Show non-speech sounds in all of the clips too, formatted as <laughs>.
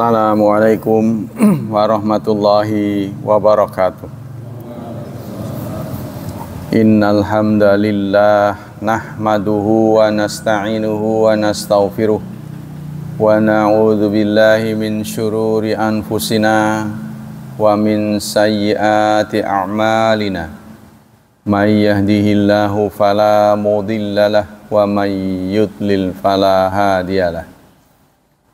Assalamualaikum <clears throat> warahmatullahi wabarakatuh. Innal hamdalillah nahmaduhu wa nasta'inuhu wa nastaghfiruh wa na'udzu billahi min shururi anfusina wa min sayyiati a'malina. May yahdihillahu fala mudhillalah wa may yudlil fala hadiyalah.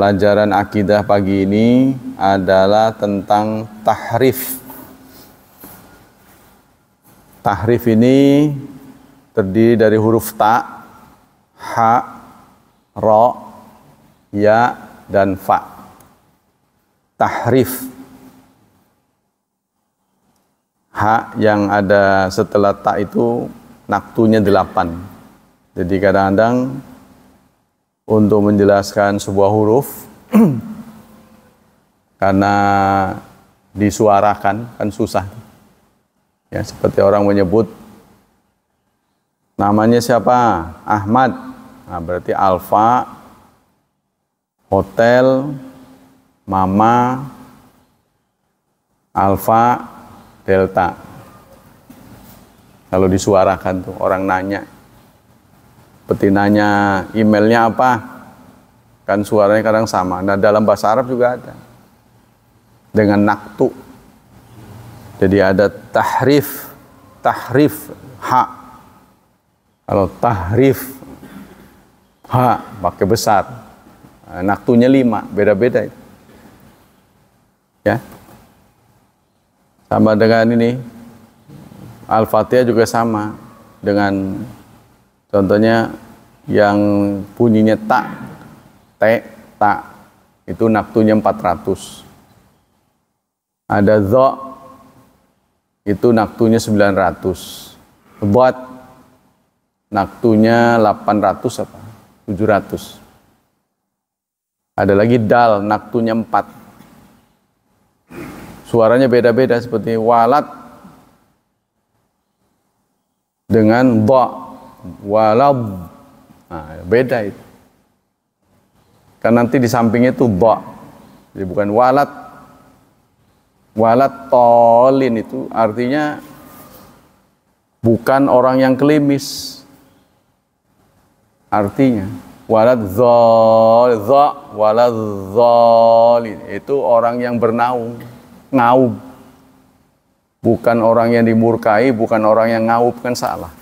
Pelajaran akidah pagi ini adalah tentang tahrif. Tahrif ini terdiri dari huruf ta, ha, ro, ya, dan fa. Tahrif. Ha yang ada setelah ta itu naktunya delapan. Jadi kadang-kadang untuk menjelaskan sebuah huruf <clears throat> karena disuarakan kan susah. Ya, seperti orang menyebut namanya siapa? Ahmad. Nah, berarti alfa hotel mama alfa delta kalau disuarakan tuh orang nanya betinanya, emailnya apa. Kan suaranya kadang sama. Nah dalam bahasa Arab juga ada. Dengan naktu. Jadi ada tahrif, tahrif, ha. Kalau tahrif, ha, pakai besar. Nah, naktunya lima, beda-beda. Ya. Sama dengan ini, Al-Fatihah juga sama dengan Contohnya yang bunyinya tak, te, tak, itu naktunya 400. Ada zo, itu naktunya 900. Buat naktunya 800 apa? 700. Ada lagi dal, naktunya 4. Suaranya beda-beda seperti walat dengan bo walab nah, beda itu kan nanti di sampingnya itu ba jadi bukan walat walat tolin itu artinya bukan orang yang kelimis artinya walat zol, zol, walat zolin itu orang yang bernaung ngaub bukan orang yang dimurkai bukan orang yang ngaub kan salah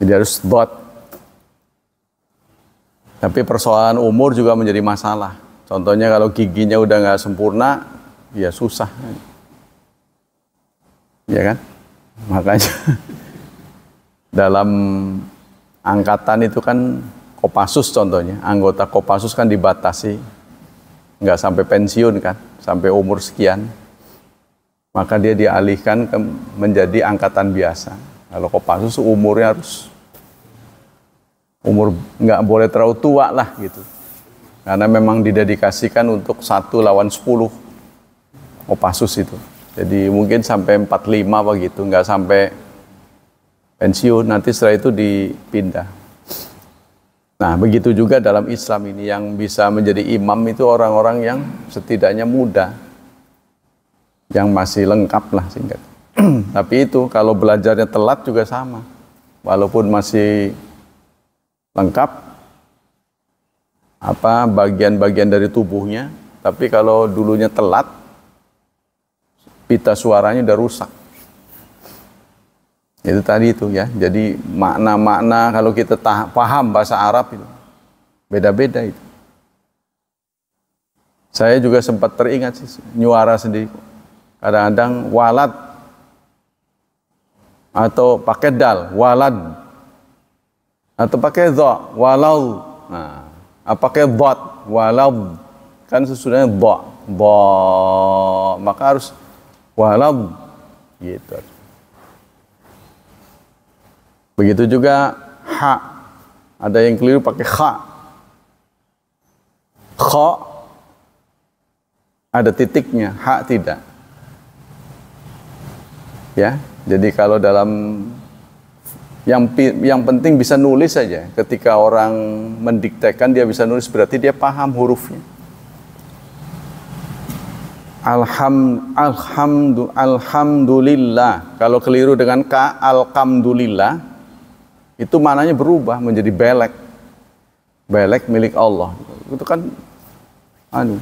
jadi harus dot. Tapi persoalan umur juga menjadi masalah. Contohnya kalau giginya udah nggak sempurna, ya susah. Ya kan? Makanya <laughs> dalam angkatan itu kan Kopassus contohnya, anggota Kopassus kan dibatasi nggak sampai pensiun kan, sampai umur sekian. Maka dia dialihkan ke menjadi angkatan biasa. Kalau Kopassus umurnya harus umur nggak boleh terlalu tua lah gitu. Karena memang didedikasikan untuk satu lawan sepuluh Kopassus itu. Jadi mungkin sampai 45 apa gitu, nggak sampai pensiun, nanti setelah itu dipindah. Nah, begitu juga dalam Islam ini yang bisa menjadi imam itu orang-orang yang setidaknya muda, yang masih lengkap lah singkat. <clears throat> Tapi itu kalau belajarnya telat juga sama. Walaupun masih lengkap apa bagian-bagian dari tubuhnya, tapi kalau dulunya telat pita suaranya udah rusak. Itu tadi itu ya. Jadi makna-makna kalau kita paham bahasa Arab itu beda-beda itu. Saya juga sempat teringat sih, nyuara sendiri. Kadang-kadang walat atau pakai dal walad atau pakai dha walau nah pakai bot walau kan sesudahnya dha dha maka harus walau gitu begitu juga ha ada yang keliru pakai kha kha ada titiknya hak tidak ya jadi kalau dalam yang yang penting bisa nulis saja. Ketika orang mendiktekan dia bisa nulis berarti dia paham hurufnya. Alham, alhamdu, alhamdulillah. Kalau keliru dengan ka, alhamdulillah, itu mananya berubah menjadi belek. Belek milik Allah. Itu kan, aduh,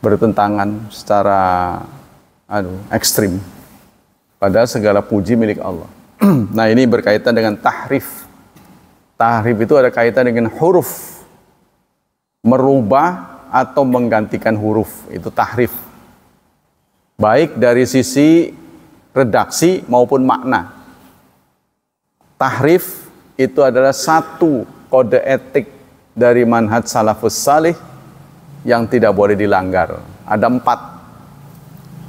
bertentangan secara, aduh, ekstrim. Padahal segala puji milik Allah. <clears throat> nah ini berkaitan dengan tahrif. Tahrif itu ada kaitan dengan huruf. Merubah atau menggantikan huruf. Itu tahrif. Baik dari sisi redaksi maupun makna. Tahrif itu adalah satu kode etik dari manhaj salafus salih yang tidak boleh dilanggar. Ada empat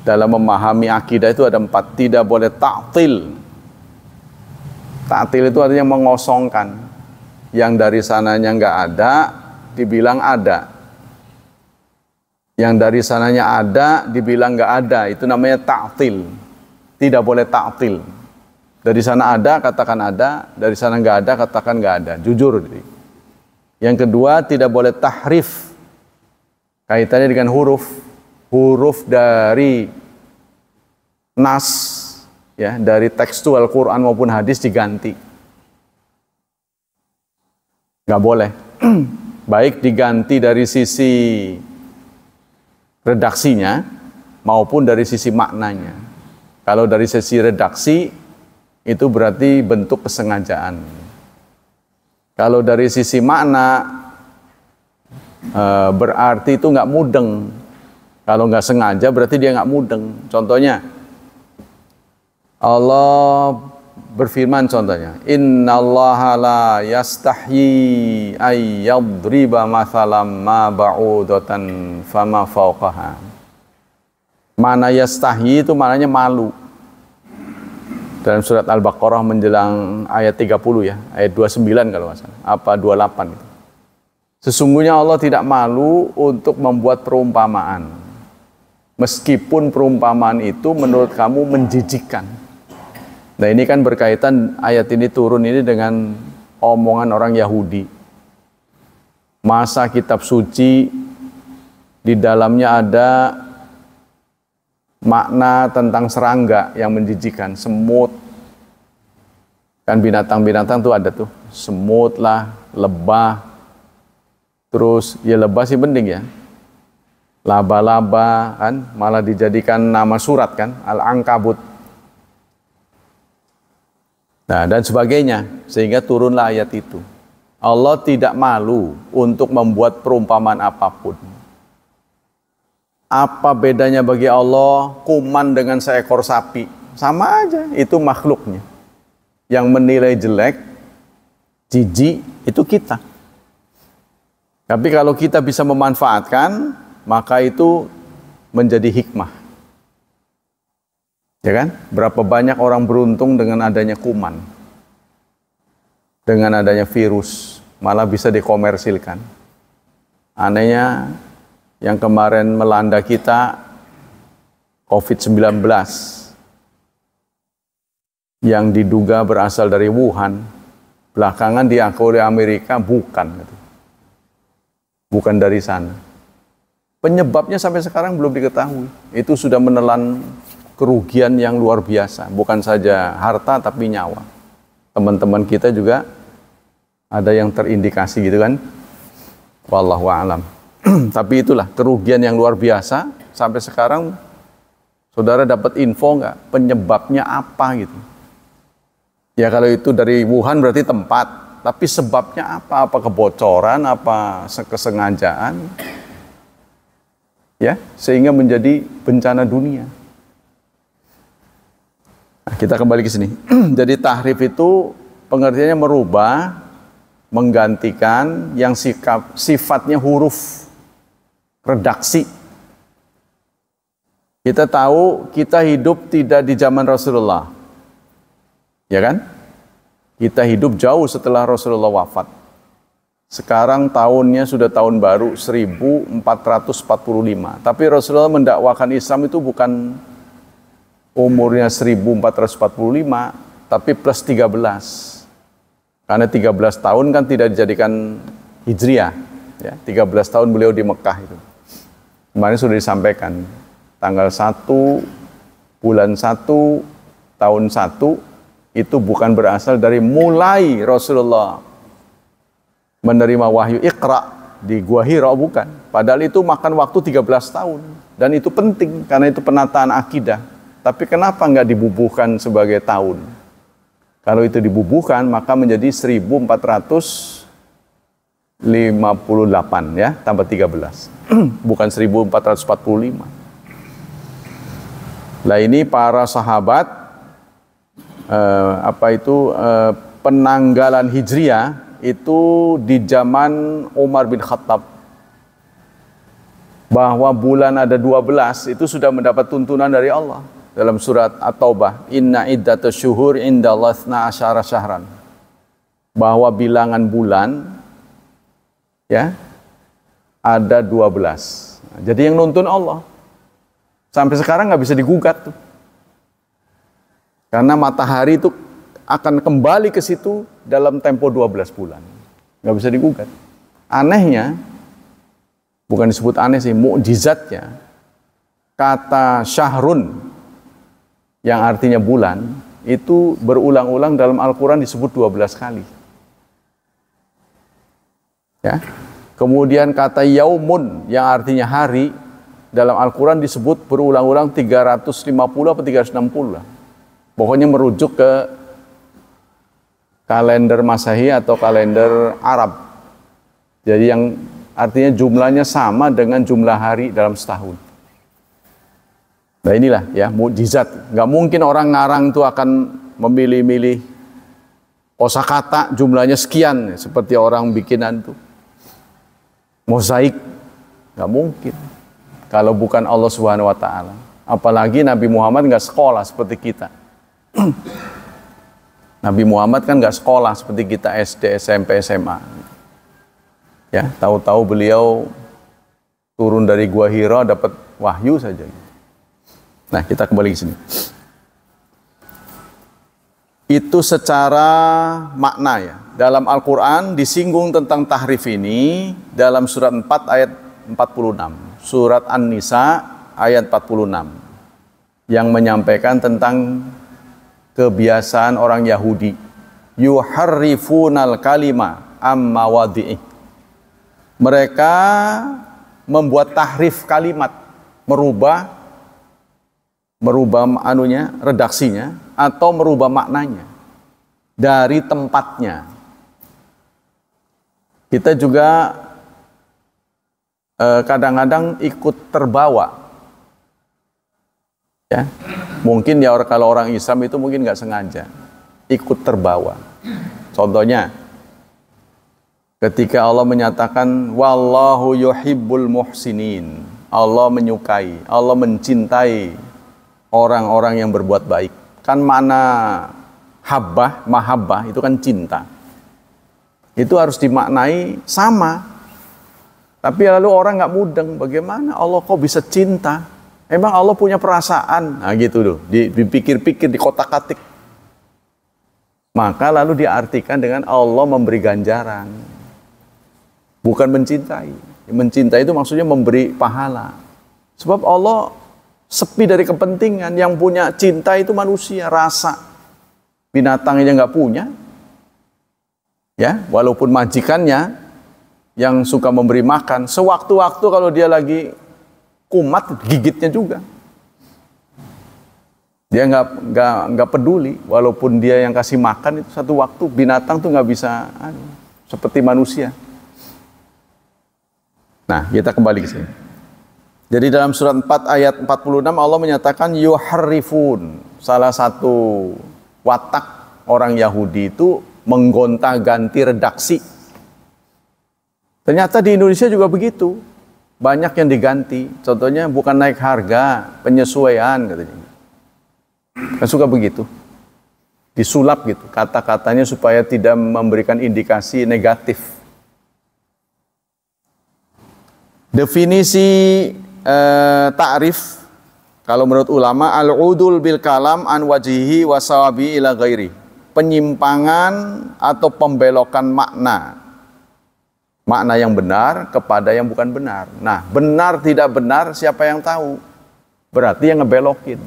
dalam memahami akidah itu ada empat tidak boleh taktil taktil itu artinya mengosongkan yang dari sananya nggak ada dibilang ada yang dari sananya ada dibilang nggak ada itu namanya taktil tidak boleh taktil dari sana ada katakan ada dari sana nggak ada katakan nggak ada jujur yang kedua tidak boleh tahrif kaitannya dengan huruf huruf dari nas ya dari tekstual Quran maupun hadis diganti. Nggak boleh. <clears throat> Baik diganti dari sisi redaksinya maupun dari sisi maknanya. Kalau dari sisi redaksi itu berarti bentuk kesengajaan. Kalau dari sisi makna eh, berarti itu nggak mudeng, kalau nggak sengaja berarti dia nggak mudeng. Contohnya Allah berfirman contohnya Inna Allah la yastahyi ayyadriba mathalam ma ba'udatan fama fauqaha mana yastahyi itu maknanya malu dalam surat Al-Baqarah menjelang ayat 30 ya, ayat 29 kalau nggak salah, apa 28 itu. Sesungguhnya Allah tidak malu untuk membuat perumpamaan. Meskipun perumpamaan itu menurut kamu menjijikan. Nah ini kan berkaitan ayat ini turun ini dengan omongan orang Yahudi. Masa kitab suci di dalamnya ada makna tentang serangga yang menjijikan, semut. Kan binatang-binatang tuh ada tuh, semut lah, lebah. Terus ya lebah sih penting ya, laba-laba kan malah dijadikan nama surat kan al-ankabut nah dan sebagainya sehingga turunlah ayat itu Allah tidak malu untuk membuat perumpamaan apapun apa bedanya bagi Allah kuman dengan seekor sapi sama aja itu makhluknya yang menilai jelek jijik itu kita tapi kalau kita bisa memanfaatkan maka itu menjadi hikmah. Ya kan? Berapa banyak orang beruntung dengan adanya kuman, dengan adanya virus, malah bisa dikomersilkan. Anehnya, yang kemarin melanda kita COVID-19 yang diduga berasal dari Wuhan, belakangan diakui Amerika bukan, bukan dari sana Penyebabnya sampai sekarang belum diketahui. Itu sudah menelan kerugian yang luar biasa. Bukan saja harta tapi nyawa. Teman-teman kita juga ada yang terindikasi gitu kan. Wallahu alam. <clears throat> tapi itulah kerugian yang luar biasa sampai sekarang saudara dapat info nggak penyebabnya apa gitu. Ya kalau itu dari Wuhan berarti tempat, tapi sebabnya apa? Apa kebocoran, apa kesengajaan? ya sehingga menjadi bencana dunia. Nah, kita kembali ke sini. <clears throat> Jadi tahrif itu pengertiannya merubah, menggantikan yang sikap sifatnya huruf redaksi. Kita tahu kita hidup tidak di zaman Rasulullah. Ya kan? Kita hidup jauh setelah Rasulullah wafat. Sekarang tahunnya sudah tahun baru 1445. Tapi Rasulullah mendakwakan Islam itu bukan umurnya 1445, tapi plus 13. Karena 13 tahun kan tidak dijadikan hijriah. Ya, 13 tahun beliau di Mekah itu. Kemarin sudah disampaikan. Tanggal 1, bulan 1, tahun 1, itu bukan berasal dari mulai Rasulullah menerima wahyu Iqra di Gua Hiro bukan. Padahal itu makan waktu 13 tahun dan itu penting karena itu penataan akidah. Tapi kenapa nggak dibubuhkan sebagai tahun? Kalau itu dibubuhkan maka menjadi 1458 ya tambah 13. <clears throat> bukan 1445. Nah ini para sahabat eh, apa itu eh, penanggalan hijriah itu di zaman Umar bin Khattab bahwa bulan ada 12 itu sudah mendapat tuntunan dari Allah dalam surat At-Taubah inna iddatu syuhur indallahi asyara syahran bahwa bilangan bulan ya ada 12 jadi yang nuntun Allah sampai sekarang nggak bisa digugat tuh karena matahari itu akan kembali ke situ dalam tempo 12 bulan. Nggak bisa digugat. Anehnya, bukan disebut aneh sih, mukjizatnya, kata syahrun yang artinya bulan, itu berulang-ulang dalam Al-Quran disebut 12 kali. Ya. Kemudian kata yaumun yang artinya hari, dalam Al-Quran disebut berulang-ulang 350 atau 360 lah. Pokoknya merujuk ke kalender Masehi atau kalender Arab. Jadi yang artinya jumlahnya sama dengan jumlah hari dalam setahun. Nah inilah ya mukjizat. Gak mungkin orang ngarang itu akan memilih-milih kosakata jumlahnya sekian seperti orang bikinan tuh. Mosaik gak mungkin kalau bukan Allah Subhanahu wa taala. Apalagi Nabi Muhammad nggak sekolah seperti kita. <clears throat> Nabi Muhammad kan nggak sekolah seperti kita SD, SMP, SMA. Ya, tahu-tahu beliau turun dari gua Hira dapat wahyu saja. Nah, kita kembali ke sini. Itu secara makna ya. Dalam Al-Qur'an disinggung tentang tahrif ini dalam surat 4 ayat 46. Surat An-Nisa ayat 46 yang menyampaikan tentang kebiasaan orang Yahudi yuharrifunal kalima amma wadi'ih mereka membuat tahrif kalimat merubah merubah anunya redaksinya atau merubah maknanya dari tempatnya kita juga eh, kadang-kadang ikut terbawa ya mungkin ya kalau orang Islam itu mungkin nggak sengaja ikut terbawa contohnya ketika Allah menyatakan wallahu yuhibbul muhsinin Allah menyukai Allah mencintai orang-orang yang berbuat baik kan mana habbah mahabbah itu kan cinta itu harus dimaknai sama tapi lalu orang nggak mudeng bagaimana Allah kok bisa cinta Emang Allah punya perasaan? Nah gitu loh, dipikir-pikir, di kotak katik Maka lalu diartikan dengan Allah memberi ganjaran. Bukan mencintai. Mencintai itu maksudnya memberi pahala. Sebab Allah sepi dari kepentingan. Yang punya cinta itu manusia, rasa. Binatang aja nggak punya. Ya, walaupun majikannya yang suka memberi makan, sewaktu-waktu kalau dia lagi kumat gigitnya juga. Dia nggak nggak nggak peduli, walaupun dia yang kasih makan itu satu waktu binatang tuh nggak bisa aduh, seperti manusia. Nah, kita kembali ke sini. Jadi dalam surat 4 ayat 46 Allah menyatakan yuharifun Salah satu watak orang Yahudi itu menggonta-ganti redaksi. Ternyata di Indonesia juga begitu. Banyak yang diganti. Contohnya bukan naik harga, penyesuaian katanya. Kan suka begitu. Disulap gitu kata-katanya supaya tidak memberikan indikasi negatif. Definisi eh, takrif kalau menurut ulama al-udul bil kalam an wajihi wasawabi ila ghairi. Penyimpangan atau pembelokan makna makna yang benar kepada yang bukan benar. Nah, benar tidak benar siapa yang tahu? Berarti yang ngebelokin.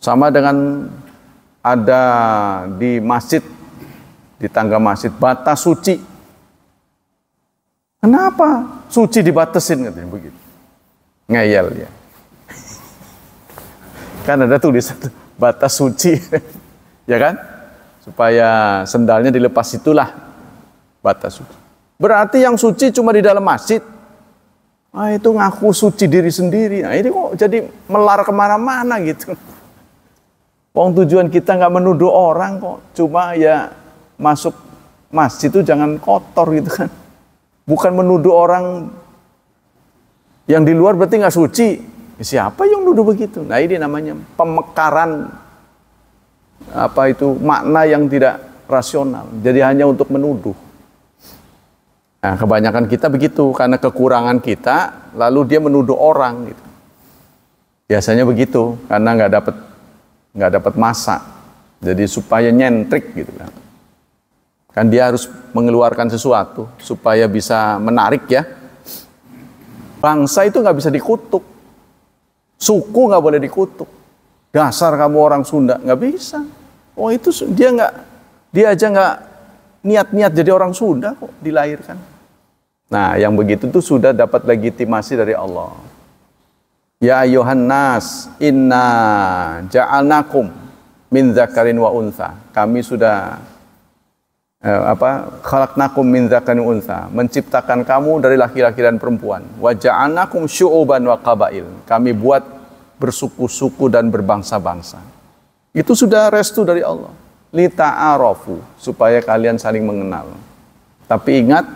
Sama dengan ada di masjid, di tangga masjid, batas suci. Kenapa suci dibatasin? Katanya begitu. Ngeyel ya. Kan ada tulisan batas suci. <laughs> ya kan? Supaya sendalnya dilepas itulah batas suci. Berarti yang suci cuma di dalam masjid. Ah, itu ngaku suci diri sendiri. Nah, ini kok jadi melar kemana-mana gitu. Wong tujuan kita nggak menuduh orang kok. Cuma ya masuk masjid itu jangan kotor gitu kan. Bukan menuduh orang yang di luar berarti nggak suci. Ya, siapa yang nuduh begitu? Nah ini namanya pemekaran apa itu makna yang tidak rasional. Jadi hanya untuk menuduh. Nah, kebanyakan kita begitu karena kekurangan kita, lalu dia menuduh orang gitu. Biasanya begitu karena nggak dapat nggak dapat masa. Jadi supaya nyentrik gitu kan. Kan dia harus mengeluarkan sesuatu supaya bisa menarik ya. Bangsa itu nggak bisa dikutuk. Suku nggak boleh dikutuk. Dasar kamu orang Sunda nggak bisa. Oh itu dia nggak dia aja nggak niat-niat jadi orang Sunda kok dilahirkan. Nah, yang begitu itu sudah dapat legitimasi dari Allah. Ya Yohanes, inna ja'alnakum min zakarin wa unsa. Kami sudah eh, apa? Khalaqnakum min zakarin wa untha, menciptakan kamu dari laki-laki dan perempuan. Wa ja'alnakum syu'uban wa qabail. Kami buat bersuku-suku dan berbangsa-bangsa. Itu sudah restu dari Allah. Lita supaya kalian saling mengenal. Tapi ingat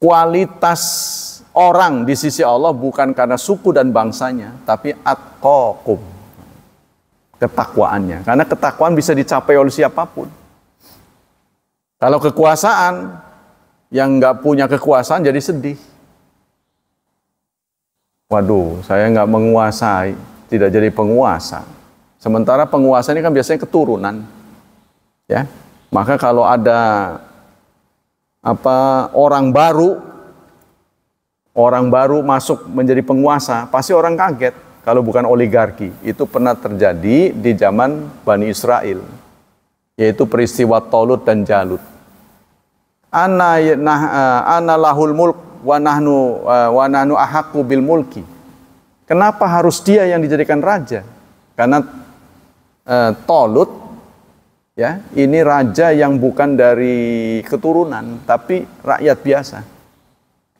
kualitas orang di sisi Allah bukan karena suku dan bangsanya, tapi atqakum. Ketakwaannya. Karena ketakwaan bisa dicapai oleh siapapun. Kalau kekuasaan, yang nggak punya kekuasaan jadi sedih. Waduh, saya nggak menguasai, tidak jadi penguasa. Sementara penguasa ini kan biasanya keturunan. Ya, maka kalau ada apa orang baru orang baru masuk menjadi penguasa pasti orang kaget kalau bukan oligarki itu pernah terjadi di zaman Bani Israel yaitu peristiwa Tolut dan Jalut ana ya, nah, eh, ana lahul mulk wa nahnu eh, wa nahnu ahaqqu bil mulki kenapa harus dia yang dijadikan raja karena eh, Tolut Ya, ini raja yang bukan dari keturunan tapi rakyat biasa.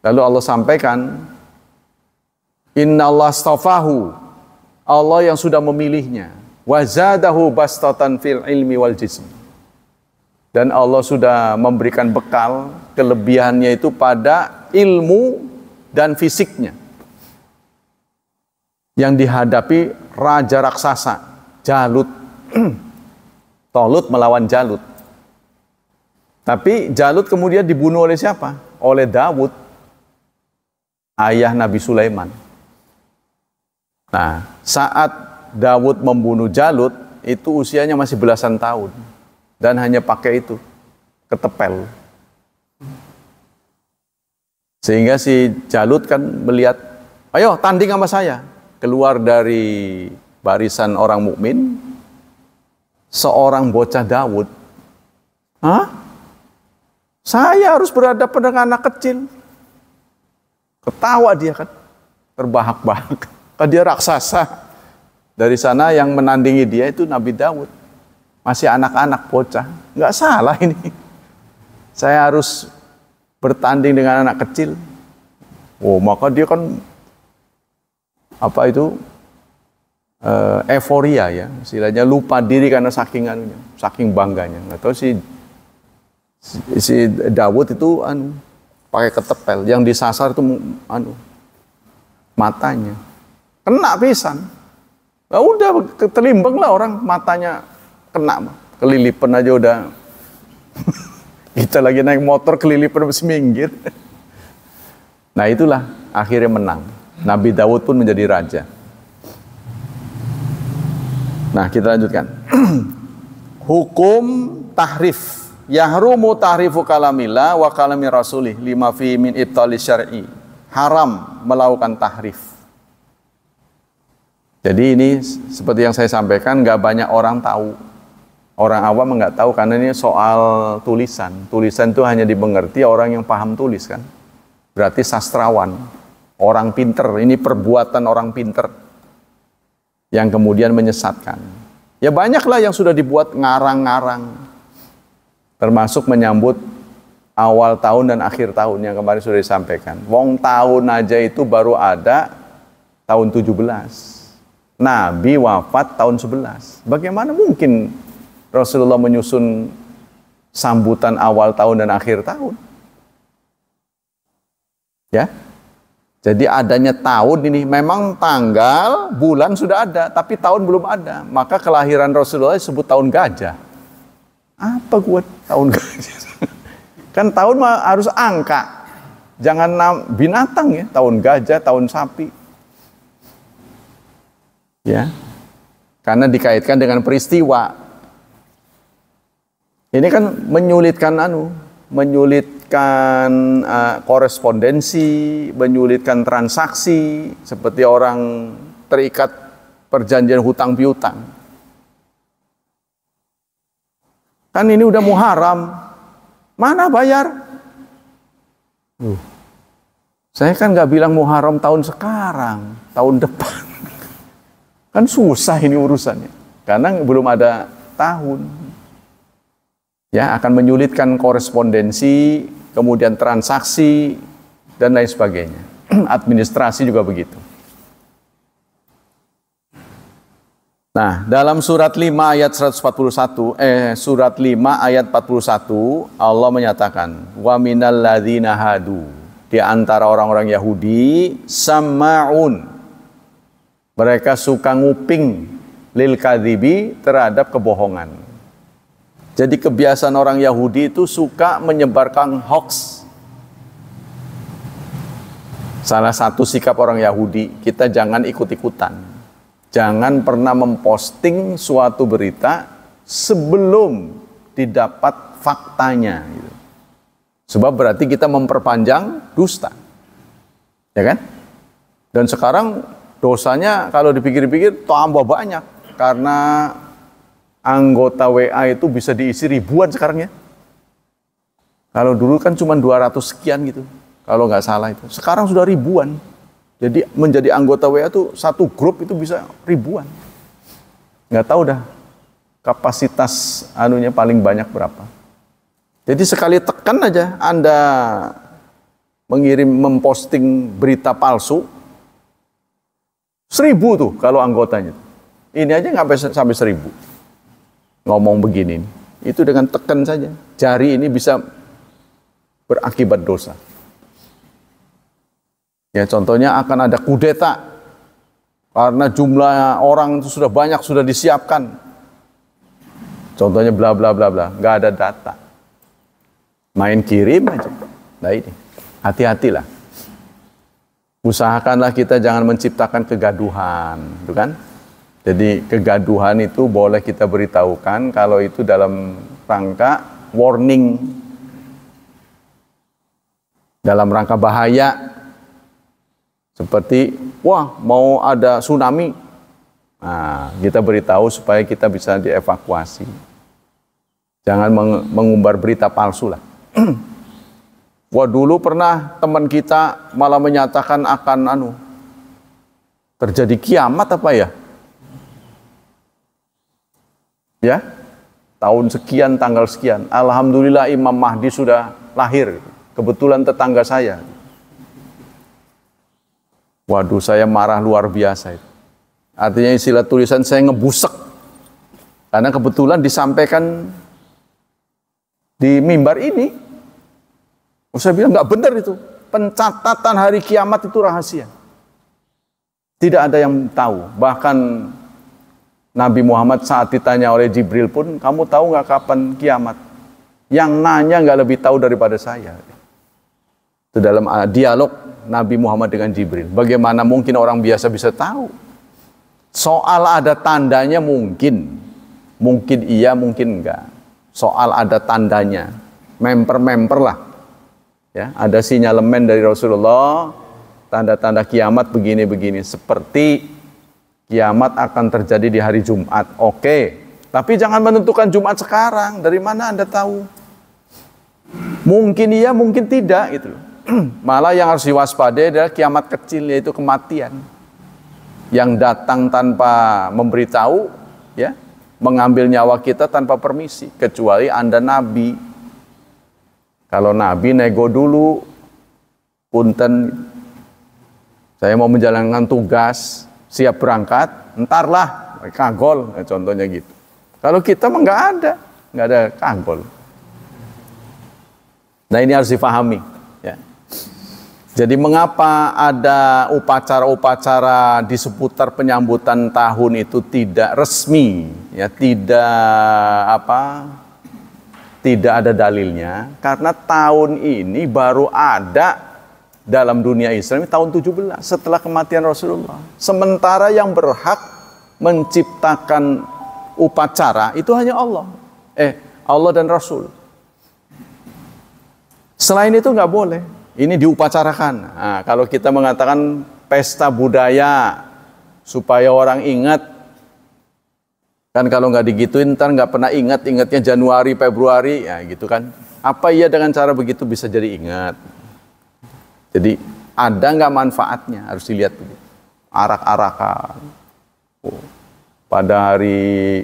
Lalu Allah sampaikan, Inna Allah Allah yang sudah memilihnya. Wazadahu bastatan fil ilmi wal jism. Dan Allah sudah memberikan bekal kelebihannya itu pada ilmu dan fisiknya. Yang dihadapi raja raksasa, Jalut. <clears throat> Tolut melawan Jalut. Tapi Jalut kemudian dibunuh oleh siapa? Oleh Dawud, ayah Nabi Sulaiman. Nah, saat Dawud membunuh Jalut, itu usianya masih belasan tahun. Dan hanya pakai itu, ketepel. Sehingga si Jalut kan melihat, ayo tanding sama saya. Keluar dari barisan orang mukmin, seorang bocah Daud, Hah? saya harus berhadapan dengan anak kecil. Ketawa dia kan, terbahak-bahak. Kan dia raksasa. Dari sana yang menandingi dia itu Nabi Daud. Masih anak-anak bocah. Nggak salah ini. Saya harus bertanding dengan anak kecil. Oh, maka dia kan apa itu uh, euforia ya, istilahnya lupa diri karena saking anunya, saking bangganya. Atau si si Dawud itu anu pakai ketepel, yang disasar itu anu matanya. Kena pisan. Nah, udah terlimbang lah orang matanya kena, kelilipan aja udah. <laughs> Kita lagi naik motor kelilipan seminggir. <laughs> nah itulah akhirnya menang. Nabi Dawud pun menjadi raja. Nah, kita lanjutkan. <clears throat> Hukum tahrif. Yahrumu tahrifu kalamillah wa kalami rasulih lima fi min ibtali syar'i. Haram melakukan tahrif. Jadi ini seperti yang saya sampaikan, nggak banyak orang tahu. Orang awam nggak tahu karena ini soal tulisan. Tulisan itu hanya dimengerti orang yang paham tulis kan. Berarti sastrawan, orang pinter. Ini perbuatan orang pinter yang kemudian menyesatkan. Ya banyaklah yang sudah dibuat ngarang-ngarang. Termasuk menyambut awal tahun dan akhir tahun yang kemarin sudah disampaikan. Wong tahun aja itu baru ada tahun 17. Nabi wafat tahun 11. Bagaimana mungkin Rasulullah menyusun sambutan awal tahun dan akhir tahun? Ya, jadi adanya tahun ini memang tanggal bulan sudah ada, tapi tahun belum ada. Maka kelahiran Rasulullah disebut tahun gajah. Apa gue tahun gajah? <laughs> Kan tahun mah harus angka. Jangan binatang ya, tahun gajah, tahun sapi. Ya. Karena dikaitkan dengan peristiwa. Ini kan menyulitkan anu, menyulitkan uh, korespondensi, menyulitkan transaksi, seperti orang terikat perjanjian hutang piutang. Kan ini udah muharam, mana bayar? Uh, saya kan nggak bilang muharam tahun sekarang, tahun depan. <laughs> Kan susah ini urusannya, karena belum ada tahun ya akan menyulitkan korespondensi, kemudian transaksi dan lain sebagainya. <clears throat> Administrasi juga begitu. Nah, dalam surat 5 ayat 141 eh surat 5 ayat 41 Allah menyatakan wa minal ladzina hadu di antara orang-orang Yahudi samaun mereka suka nguping lil kadhibi terhadap kebohongan jadi kebiasaan orang Yahudi itu suka menyebarkan hoax. Salah satu sikap orang Yahudi, kita jangan ikut-ikutan. Jangan pernah memposting suatu berita sebelum didapat faktanya. Gitu. Sebab berarti kita memperpanjang dusta. Ya kan? Dan sekarang dosanya kalau dipikir-pikir tambah banyak karena anggota WA itu bisa diisi ribuan sekarang ya. Kalau dulu kan cuma 200 sekian gitu, kalau nggak salah itu. Sekarang sudah ribuan. Jadi menjadi anggota WA itu satu grup itu bisa ribuan. Nggak tahu dah kapasitas anunya paling banyak berapa. Jadi sekali tekan aja Anda mengirim memposting berita palsu seribu tuh kalau anggotanya. Ini aja nggak sampai seribu ngomong begini, itu dengan tekan saja. Jari ini bisa berakibat dosa. Ya contohnya akan ada kudeta karena jumlah orang itu sudah banyak sudah disiapkan. Contohnya bla bla bla bla, nggak ada data. Main kirim aja. Nah ini, hati-hatilah. Usahakanlah kita jangan menciptakan kegaduhan, bukan? kan? Jadi kegaduhan itu boleh kita beritahukan kalau itu dalam rangka warning, dalam rangka bahaya, seperti wah mau ada tsunami, nah, kita beritahu supaya kita bisa dievakuasi. Jangan mengumbar berita palsu lah. <clears throat> wah dulu pernah teman kita malah menyatakan akan anu terjadi kiamat apa ya? Ya, tahun sekian, tanggal sekian. Alhamdulillah Imam Mahdi sudah lahir. Kebetulan tetangga saya. Waduh, saya marah luar biasa itu. Artinya istilah tulisan saya ngebusek. Karena kebetulan disampaikan di mimbar ini. Saya bilang, nggak benar itu. Pencatatan hari kiamat itu rahasia. Tidak ada yang tahu. Bahkan Nabi Muhammad saat ditanya oleh Jibril pun, kamu tahu nggak kapan kiamat? Yang nanya nggak lebih tahu daripada saya. Itu dalam ah, dialog Nabi Muhammad dengan Jibril. Bagaimana mungkin orang biasa bisa tahu? Soal ada tandanya mungkin. Mungkin iya, mungkin enggak. Soal ada tandanya. Memper-memper lah. Ya, ada sinyalemen dari Rasulullah tanda-tanda kiamat begini-begini seperti kiamat akan terjadi di hari Jumat. Oke, tapi jangan menentukan Jumat sekarang. Dari mana Anda tahu? Mungkin iya, mungkin tidak gitu <clears throat> Malah yang harus diwaspadai adalah kiamat kecil yaitu kematian. Yang datang tanpa memberitahu ya, mengambil nyawa kita tanpa permisi kecuali Anda nabi. Kalau nabi nego dulu punten saya mau menjalankan tugas siap berangkat, entarlah kagol, nah, contohnya gitu. Kalau kita mah nggak ada, nggak ada kagol. Nah ini harus difahami. Ya. Jadi mengapa ada upacara-upacara di seputar penyambutan tahun itu tidak resmi, ya tidak apa, tidak ada dalilnya? Karena tahun ini baru ada dalam dunia Islam tahun 17 setelah kematian Rasulullah. Sementara yang berhak menciptakan upacara itu hanya Allah. Eh, Allah dan Rasul. Selain itu nggak boleh. Ini diupacarakan. Nah, kalau kita mengatakan pesta budaya supaya orang ingat kan kalau nggak digituin ntar nggak pernah ingat ingatnya Januari Februari ya gitu kan apa iya dengan cara begitu bisa jadi ingat jadi ada nggak manfaatnya harus dilihat dulu. Arak-arakan. Oh. Pada hari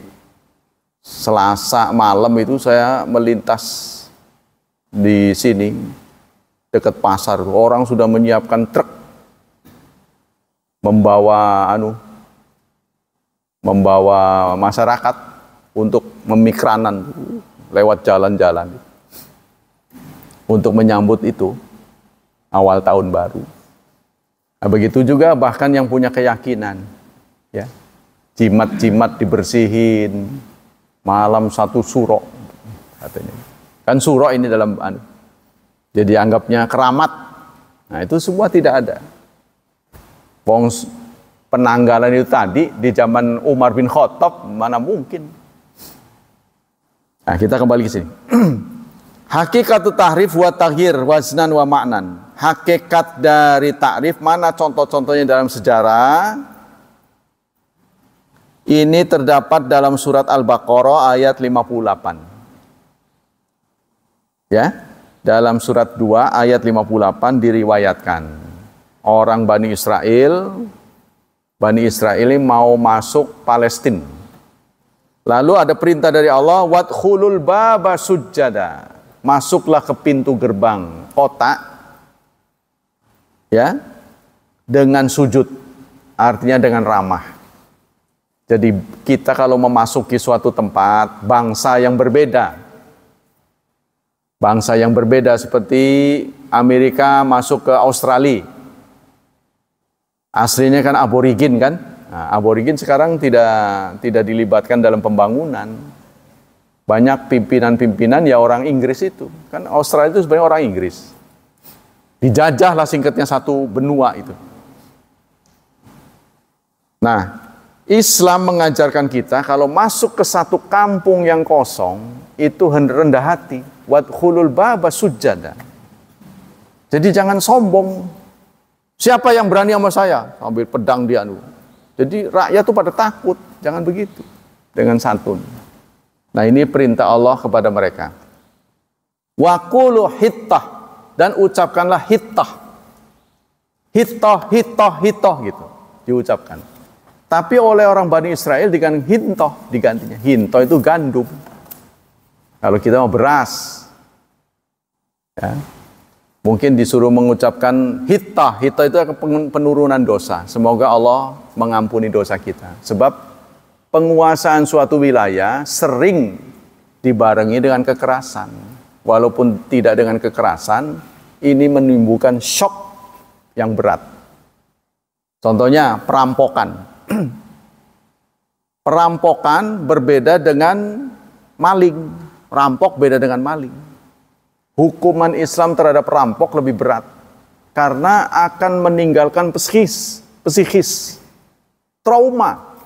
Selasa malam itu saya melintas di sini dekat pasar. Orang sudah menyiapkan truk membawa anu membawa masyarakat untuk memikranan lewat jalan-jalan untuk menyambut itu awal tahun baru. Nah, begitu juga bahkan yang punya keyakinan, ya jimat-jimat dibersihin malam satu surok katanya. Kan surok ini dalam jadi anu, anggapnya keramat. Nah itu semua tidak ada. Wong penanggalan itu tadi di zaman Umar bin Khattab mana mungkin. Nah, kita kembali ke sini. <clears throat> Hakikat tahrif wa tahir waznan wa maknan hakikat dari takrif, mana contoh-contohnya dalam sejarah. Ini terdapat dalam surat Al-Baqarah ayat 58. Ya, dalam surat 2 ayat 58 diriwayatkan. Orang Bani Israel, Bani Israel ini mau masuk Palestina. Lalu ada perintah dari Allah, wat khulul baba sujada. Masuklah ke pintu gerbang kota ya dengan sujud artinya dengan ramah. Jadi kita kalau memasuki suatu tempat bangsa yang berbeda bangsa yang berbeda seperti Amerika masuk ke Australia. Aslinya kan aborigin kan? Nah, aborigin sekarang tidak tidak dilibatkan dalam pembangunan. Banyak pimpinan-pimpinan ya orang Inggris itu. Kan Australia itu sebenarnya orang Inggris. Dijajahlah singkatnya satu benua itu. Nah, Islam mengajarkan kita kalau masuk ke satu kampung yang kosong itu rendah hati. Wadkhulul baba sujada. Jadi jangan sombong. Siapa yang berani sama saya? Ambil pedang dia. Anu. Jadi rakyat tuh pada takut. Jangan begitu. Dengan santun. Nah ini perintah Allah kepada mereka. Wakulu hittah dan ucapkanlah hitah. Hitah, hitah, hitah gitu. Diucapkan. Tapi oleh orang Bani Israel dengan hintoh digantinya. Hintoh itu gandum. Kalau kita mau beras. Ya. Mungkin disuruh mengucapkan hitah. Hitah itu penurunan dosa. Semoga Allah mengampuni dosa kita. Sebab penguasaan suatu wilayah sering dibarengi dengan kekerasan walaupun tidak dengan kekerasan, ini menimbulkan shock yang berat. Contohnya perampokan. <clears throat> perampokan berbeda dengan maling. Rampok beda dengan maling. Hukuman Islam terhadap rampok lebih berat karena akan meninggalkan psikis, psikis, trauma.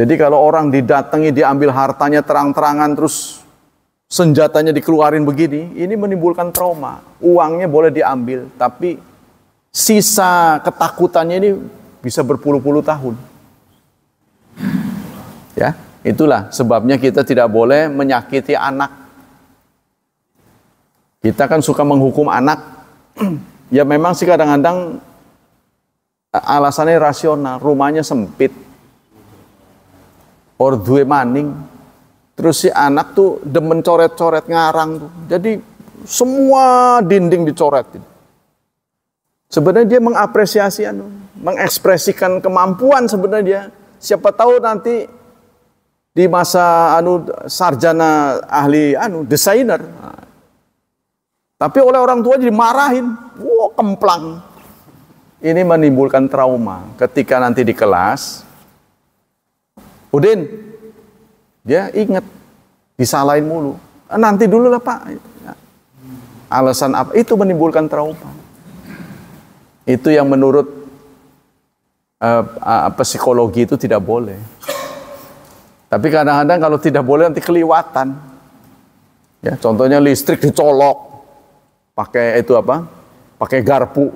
Jadi kalau orang didatangi diambil hartanya terang-terangan terus senjatanya dikeluarin begini, ini menimbulkan trauma. Uangnya boleh diambil, tapi sisa ketakutannya ini bisa berpuluh-puluh tahun. Ya, itulah sebabnya kita tidak boleh menyakiti anak. Kita kan suka menghukum anak. <clears throat> ya memang sih kadang-kadang eh, alasannya rasional, rumahnya sempit. Or maning, Terus si anak tuh demen coret-coret ngarang tuh. Jadi semua dinding dicoretin. Sebenarnya dia mengapresiasi anu, mengekspresikan kemampuan sebenarnya dia. Siapa tahu nanti di masa anu sarjana ahli anu desainer. Tapi oleh orang tua jadi marahin, wow kemplang. Ini menimbulkan trauma ketika nanti di kelas. Udin, dia inget, disalahin mulu. Ah, nanti dulu lah pak. Ya. Alasan apa? Itu menimbulkan trauma. Itu yang menurut uh, uh, psikologi itu tidak boleh. Tapi kadang-kadang kalau tidak boleh nanti keliwatan. Ya, contohnya listrik dicolok, pakai itu apa? Pakai garpu,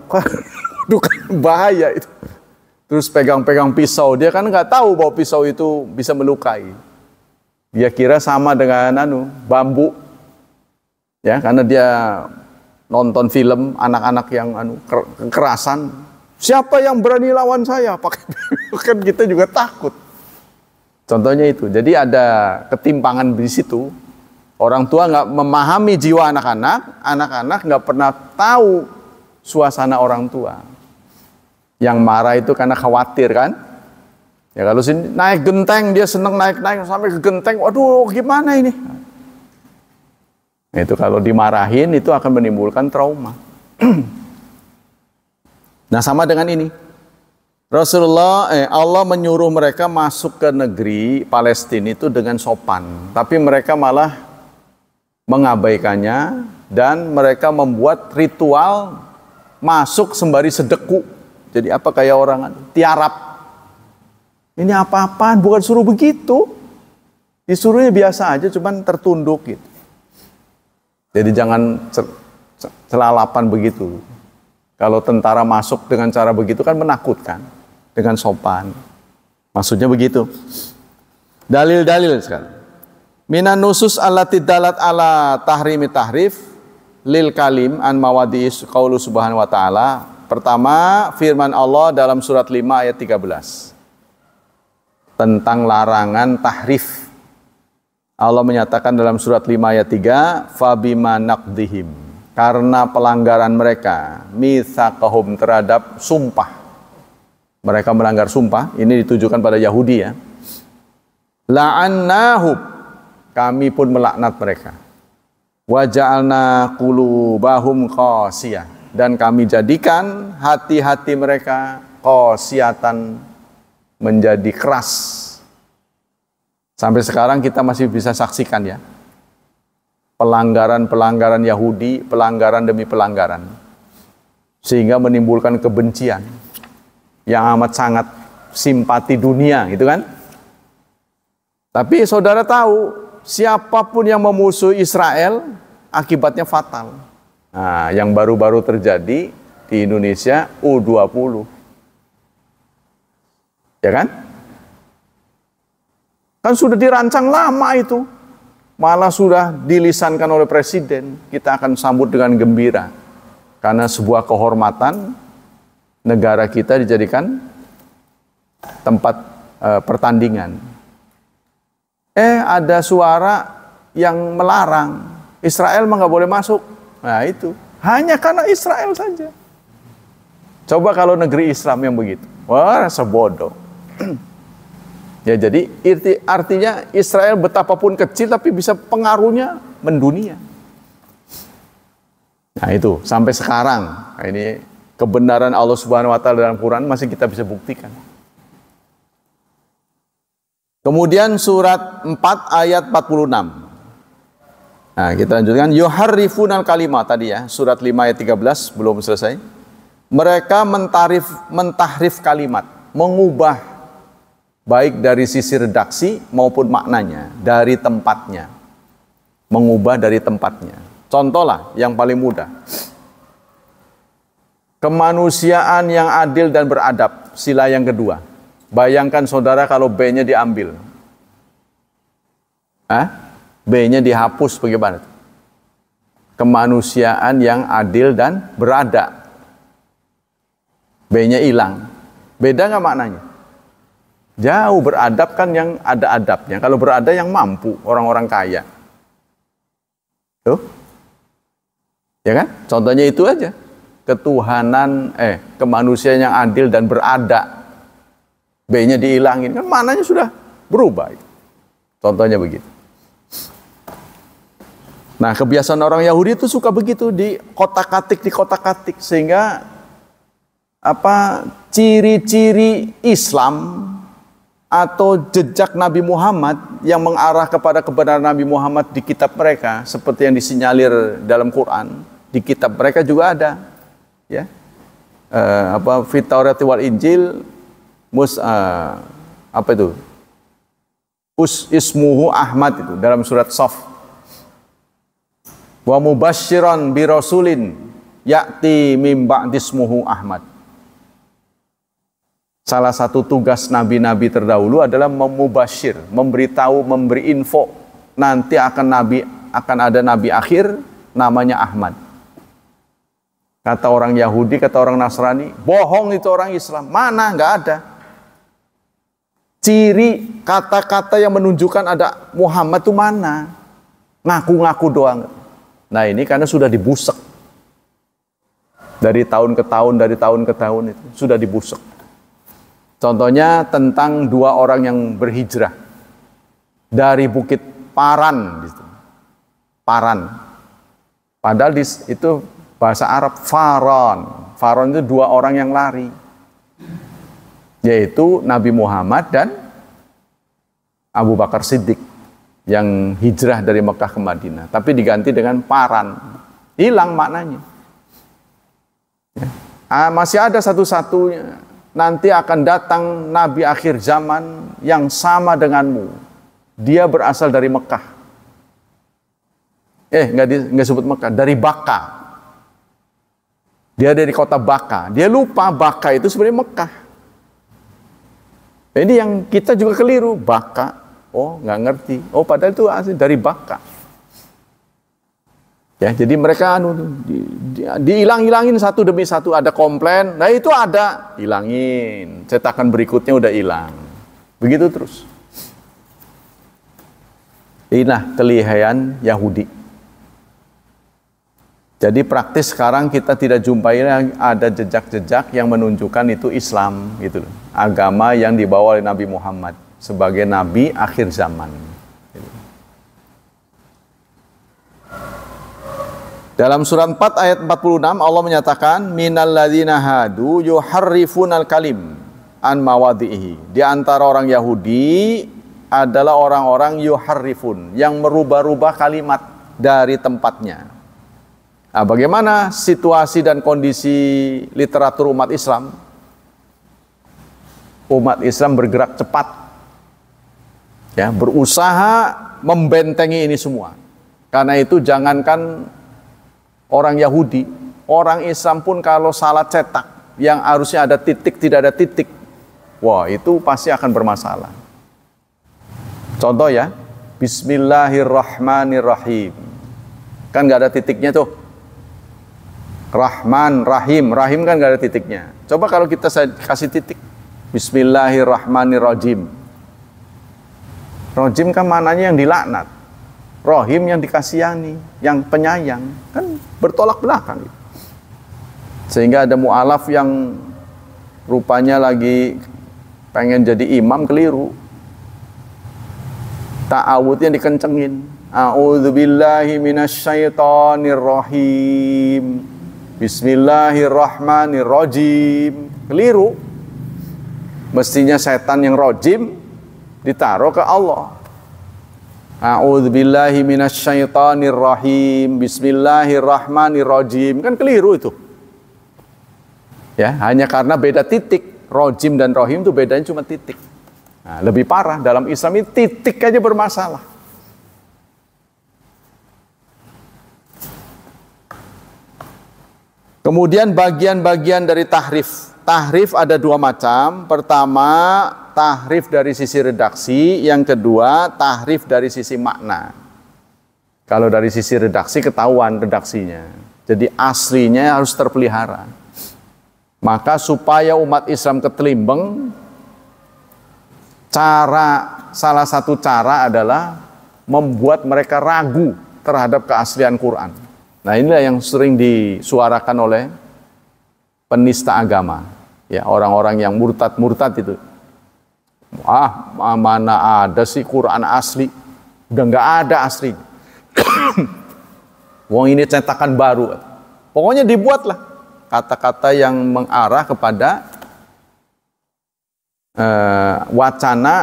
<laughs> kan bahaya itu. Terus pegang-pegang pisau, dia kan nggak tahu bahwa pisau itu bisa melukai. Dia kira sama dengan anu bambu. Ya, karena dia nonton film anak-anak yang anu kekerasan. Siapa yang berani lawan saya? Pakai <laughs> kan kita juga takut. Contohnya itu. Jadi ada ketimpangan di situ. Orang tua nggak memahami jiwa anak-anak, anak-anak nggak pernah tahu suasana orang tua. Yang marah itu karena khawatir kan? Ya kalau sini naik genteng dia seneng naik-naik sampai ke genteng, waduh gimana ini? Nah, itu kalau dimarahin itu akan menimbulkan trauma. <clears throat> nah sama dengan ini. Rasulullah eh, Allah menyuruh mereka masuk ke negeri Palestina itu dengan sopan, tapi mereka malah mengabaikannya dan mereka membuat ritual masuk sembari sedeku. Jadi apa kayak orang tiarap ini apa-apaan, bukan suruh begitu. Disuruhnya biasa aja, cuman tertunduk gitu. Jadi jangan celalapan begitu. Kalau tentara masuk dengan cara begitu kan menakutkan. Dengan sopan. Maksudnya begitu. Dalil-dalil sekarang. Minan nusus ala dalat ala tahrimi tahrif lil kalim an mawadi qaulu subhanahu wa ta'ala. Pertama, firman Allah dalam surat 5 ayat 13 tentang larangan tahrif. Allah menyatakan dalam surat 5 ayat 3, فَبِمَا نَقْدِهِمْ karena pelanggaran mereka, mitsaqahum terhadap sumpah. Mereka melanggar sumpah, ini ditujukan pada Yahudi ya. La'annahum kami pun melaknat mereka. Waja'alna qulubahum qasiyah dan kami jadikan hati-hati mereka qasiyatan menjadi keras. Sampai sekarang kita masih bisa saksikan ya. Pelanggaran-pelanggaran Yahudi, pelanggaran demi pelanggaran. Sehingga menimbulkan kebencian yang amat sangat simpati dunia gitu kan. Tapi saudara tahu, siapapun yang memusuhi Israel, akibatnya fatal. Nah, yang baru-baru terjadi di Indonesia U20 Ya kan? Kan sudah dirancang lama itu. Malah sudah dilisankan oleh presiden, kita akan sambut dengan gembira. Karena sebuah kehormatan negara kita dijadikan tempat e, pertandingan. Eh ada suara yang melarang Israel mah boleh masuk. Nah itu hanya karena Israel saja. Coba kalau negeri Islam yang begitu, wah rasa <clears throat> ya jadi arti, artinya Israel betapapun kecil tapi bisa pengaruhnya mendunia. Nah itu sampai sekarang nah, ini kebenaran Allah Subhanahu wa taala dalam Quran masih kita bisa buktikan. Kemudian surat 4 ayat 46. Nah, kita lanjutkan al kalimat tadi ya, surat 5 ayat 13 belum selesai. Mereka mentarif mentahrif kalimat, mengubah baik dari sisi redaksi maupun maknanya, dari tempatnya. Mengubah dari tempatnya. Contohlah yang paling mudah. Kemanusiaan yang adil dan beradab, sila yang kedua. Bayangkan saudara kalau B-nya diambil. Hah? B-nya dihapus bagaimana? Kemanusiaan yang adil dan beradab B-nya hilang. Beda nggak maknanya? Jauh beradab kan yang ada adabnya. Kalau berada yang mampu, orang-orang kaya. Tuh. Ya kan? Contohnya itu aja. Ketuhanan, eh, kemanusiaan yang adil dan berada. B-nya dihilangin. Kan mananya sudah berubah. Contohnya begitu. Nah kebiasaan orang Yahudi itu suka begitu di kota katik di kota katik sehingga apa ciri-ciri Islam atau jejak Nabi Muhammad yang mengarah kepada kebenaran Nabi Muhammad di kitab mereka seperti yang disinyalir dalam Quran di kitab mereka juga ada ya uh, apa fit wal Injil mus uh, apa itu us ismuhu Ahmad itu dalam surat Saf wa mubashiron bi rasulin yakti mimba dismuhu Ahmad Salah satu tugas nabi-nabi terdahulu adalah memubashir, memberitahu, memberi info. Nanti akan nabi akan ada nabi akhir namanya Ahmad. Kata orang Yahudi, kata orang Nasrani, bohong itu orang Islam. Mana Gak ada. Ciri kata-kata yang menunjukkan ada Muhammad itu mana? Ngaku-ngaku doang. Nah ini karena sudah dibusek. Dari tahun ke tahun, dari tahun ke tahun itu sudah dibusek. Contohnya tentang dua orang yang berhijrah dari Bukit Paran. Gitu. Paran. Padahal di, itu bahasa Arab Faron. Faron itu dua orang yang lari. Yaitu Nabi Muhammad dan Abu Bakar Siddiq yang hijrah dari Mekah ke Madinah. Tapi diganti dengan Paran. Hilang maknanya. Ya. Ah, masih ada satu-satunya nanti akan datang nabi akhir zaman yang sama denganmu. Dia berasal dari Mekah. Eh, nggak disebut Mekah, dari Baka. Dia dari kota Baka. Dia lupa Baka itu sebenarnya Mekah. Ini yang kita juga keliru, Baka. Oh, nggak ngerti. Oh, padahal itu asli dari Baka. Ya, jadi mereka anu di, di, satu demi satu ada komplain. Nah, itu ada hilangin. Cetakan berikutnya udah hilang. Begitu terus. Inilah kelihaian Yahudi. Jadi praktis sekarang kita tidak jumpai ada jejak-jejak yang menunjukkan itu Islam gitu Agama yang dibawa oleh Nabi Muhammad sebagai nabi akhir zaman. Dalam surah 4 ayat 46 Allah menyatakan minal ladzina hadu yuharrifunal kalim an mawadhihi. Di antara orang Yahudi adalah orang-orang yuharrifun yang merubah-rubah kalimat dari tempatnya. Nah, bagaimana situasi dan kondisi literatur umat Islam? Umat Islam bergerak cepat. Ya, berusaha membentengi ini semua. Karena itu jangankan orang Yahudi, orang Islam pun kalau salah cetak, yang harusnya ada titik, tidak ada titik, wah itu pasti akan bermasalah. Contoh ya, Bismillahirrahmanirrahim. Kan nggak ada titiknya tuh. Rahman, Rahim, Rahim kan nggak ada titiknya. Coba kalau kita kasih titik, Bismillahirrahmanirrahim. Rojim kan mananya yang dilaknat. Rohim yang dikasihani, yang penyayang, kan bertolak belakang. Gitu. Sehingga ada mu'alaf yang rupanya lagi pengen jadi imam keliru. Ta'awudnya dikencengin. A'udzubillahi minasyaitonirrahim. Bismillahirrahmanirrahim. Keliru. Mestinya setan yang rojim ditaruh ke Allah A'udzu billahi minasyaitonir rahim. Bismillahirrahmanirrahim. Kan keliru itu. Ya, hanya karena beda titik. Rojim dan rohim itu bedanya cuma titik. Nah, lebih parah dalam Islam ini titik aja bermasalah. Kemudian bagian-bagian dari tahrif tahrif ada dua macam. Pertama, tahrif dari sisi redaksi. Yang kedua, tahrif dari sisi makna. Kalau dari sisi redaksi, ketahuan redaksinya. Jadi aslinya harus terpelihara. Maka supaya umat Islam ketelimbeng, cara salah satu cara adalah membuat mereka ragu terhadap keaslian Quran. Nah inilah yang sering disuarakan oleh penista agama. Ya, orang-orang yang murtad-murtad itu. Ah, mana ada sih Quran asli? Udah nggak ada asli. <coughs> Wong ini cetakan baru. Pokoknya dibuatlah kata-kata yang mengarah kepada uh, wacana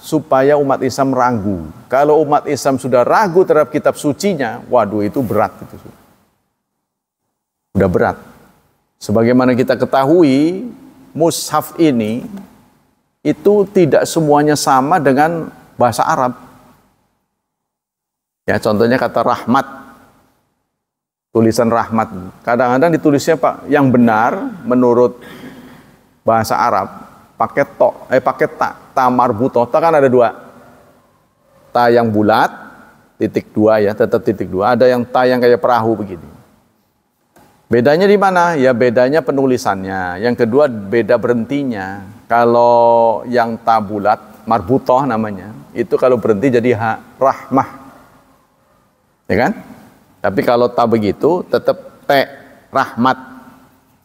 supaya umat Islam ragu. Kalau umat Islam sudah ragu terhadap kitab sucinya, waduh itu berat itu. Sudah berat. Sebagaimana kita ketahui, mushaf ini itu tidak semuanya sama dengan bahasa Arab. Ya, contohnya kata rahmat. Tulisan rahmat. Kadang-kadang ditulisnya Pak yang benar menurut bahasa Arab pakai to eh pakai tak ta marbuto ta kan ada dua ta yang bulat titik dua ya tetap titik dua ada yang ta yang kayak perahu begini Bedanya di mana? Ya bedanya penulisannya. Yang kedua beda berhentinya. Kalau yang tabulat, marbutoh namanya, itu kalau berhenti jadi ha, rahmah. Ya kan? Tapi kalau tak begitu, tetap te, rahmat.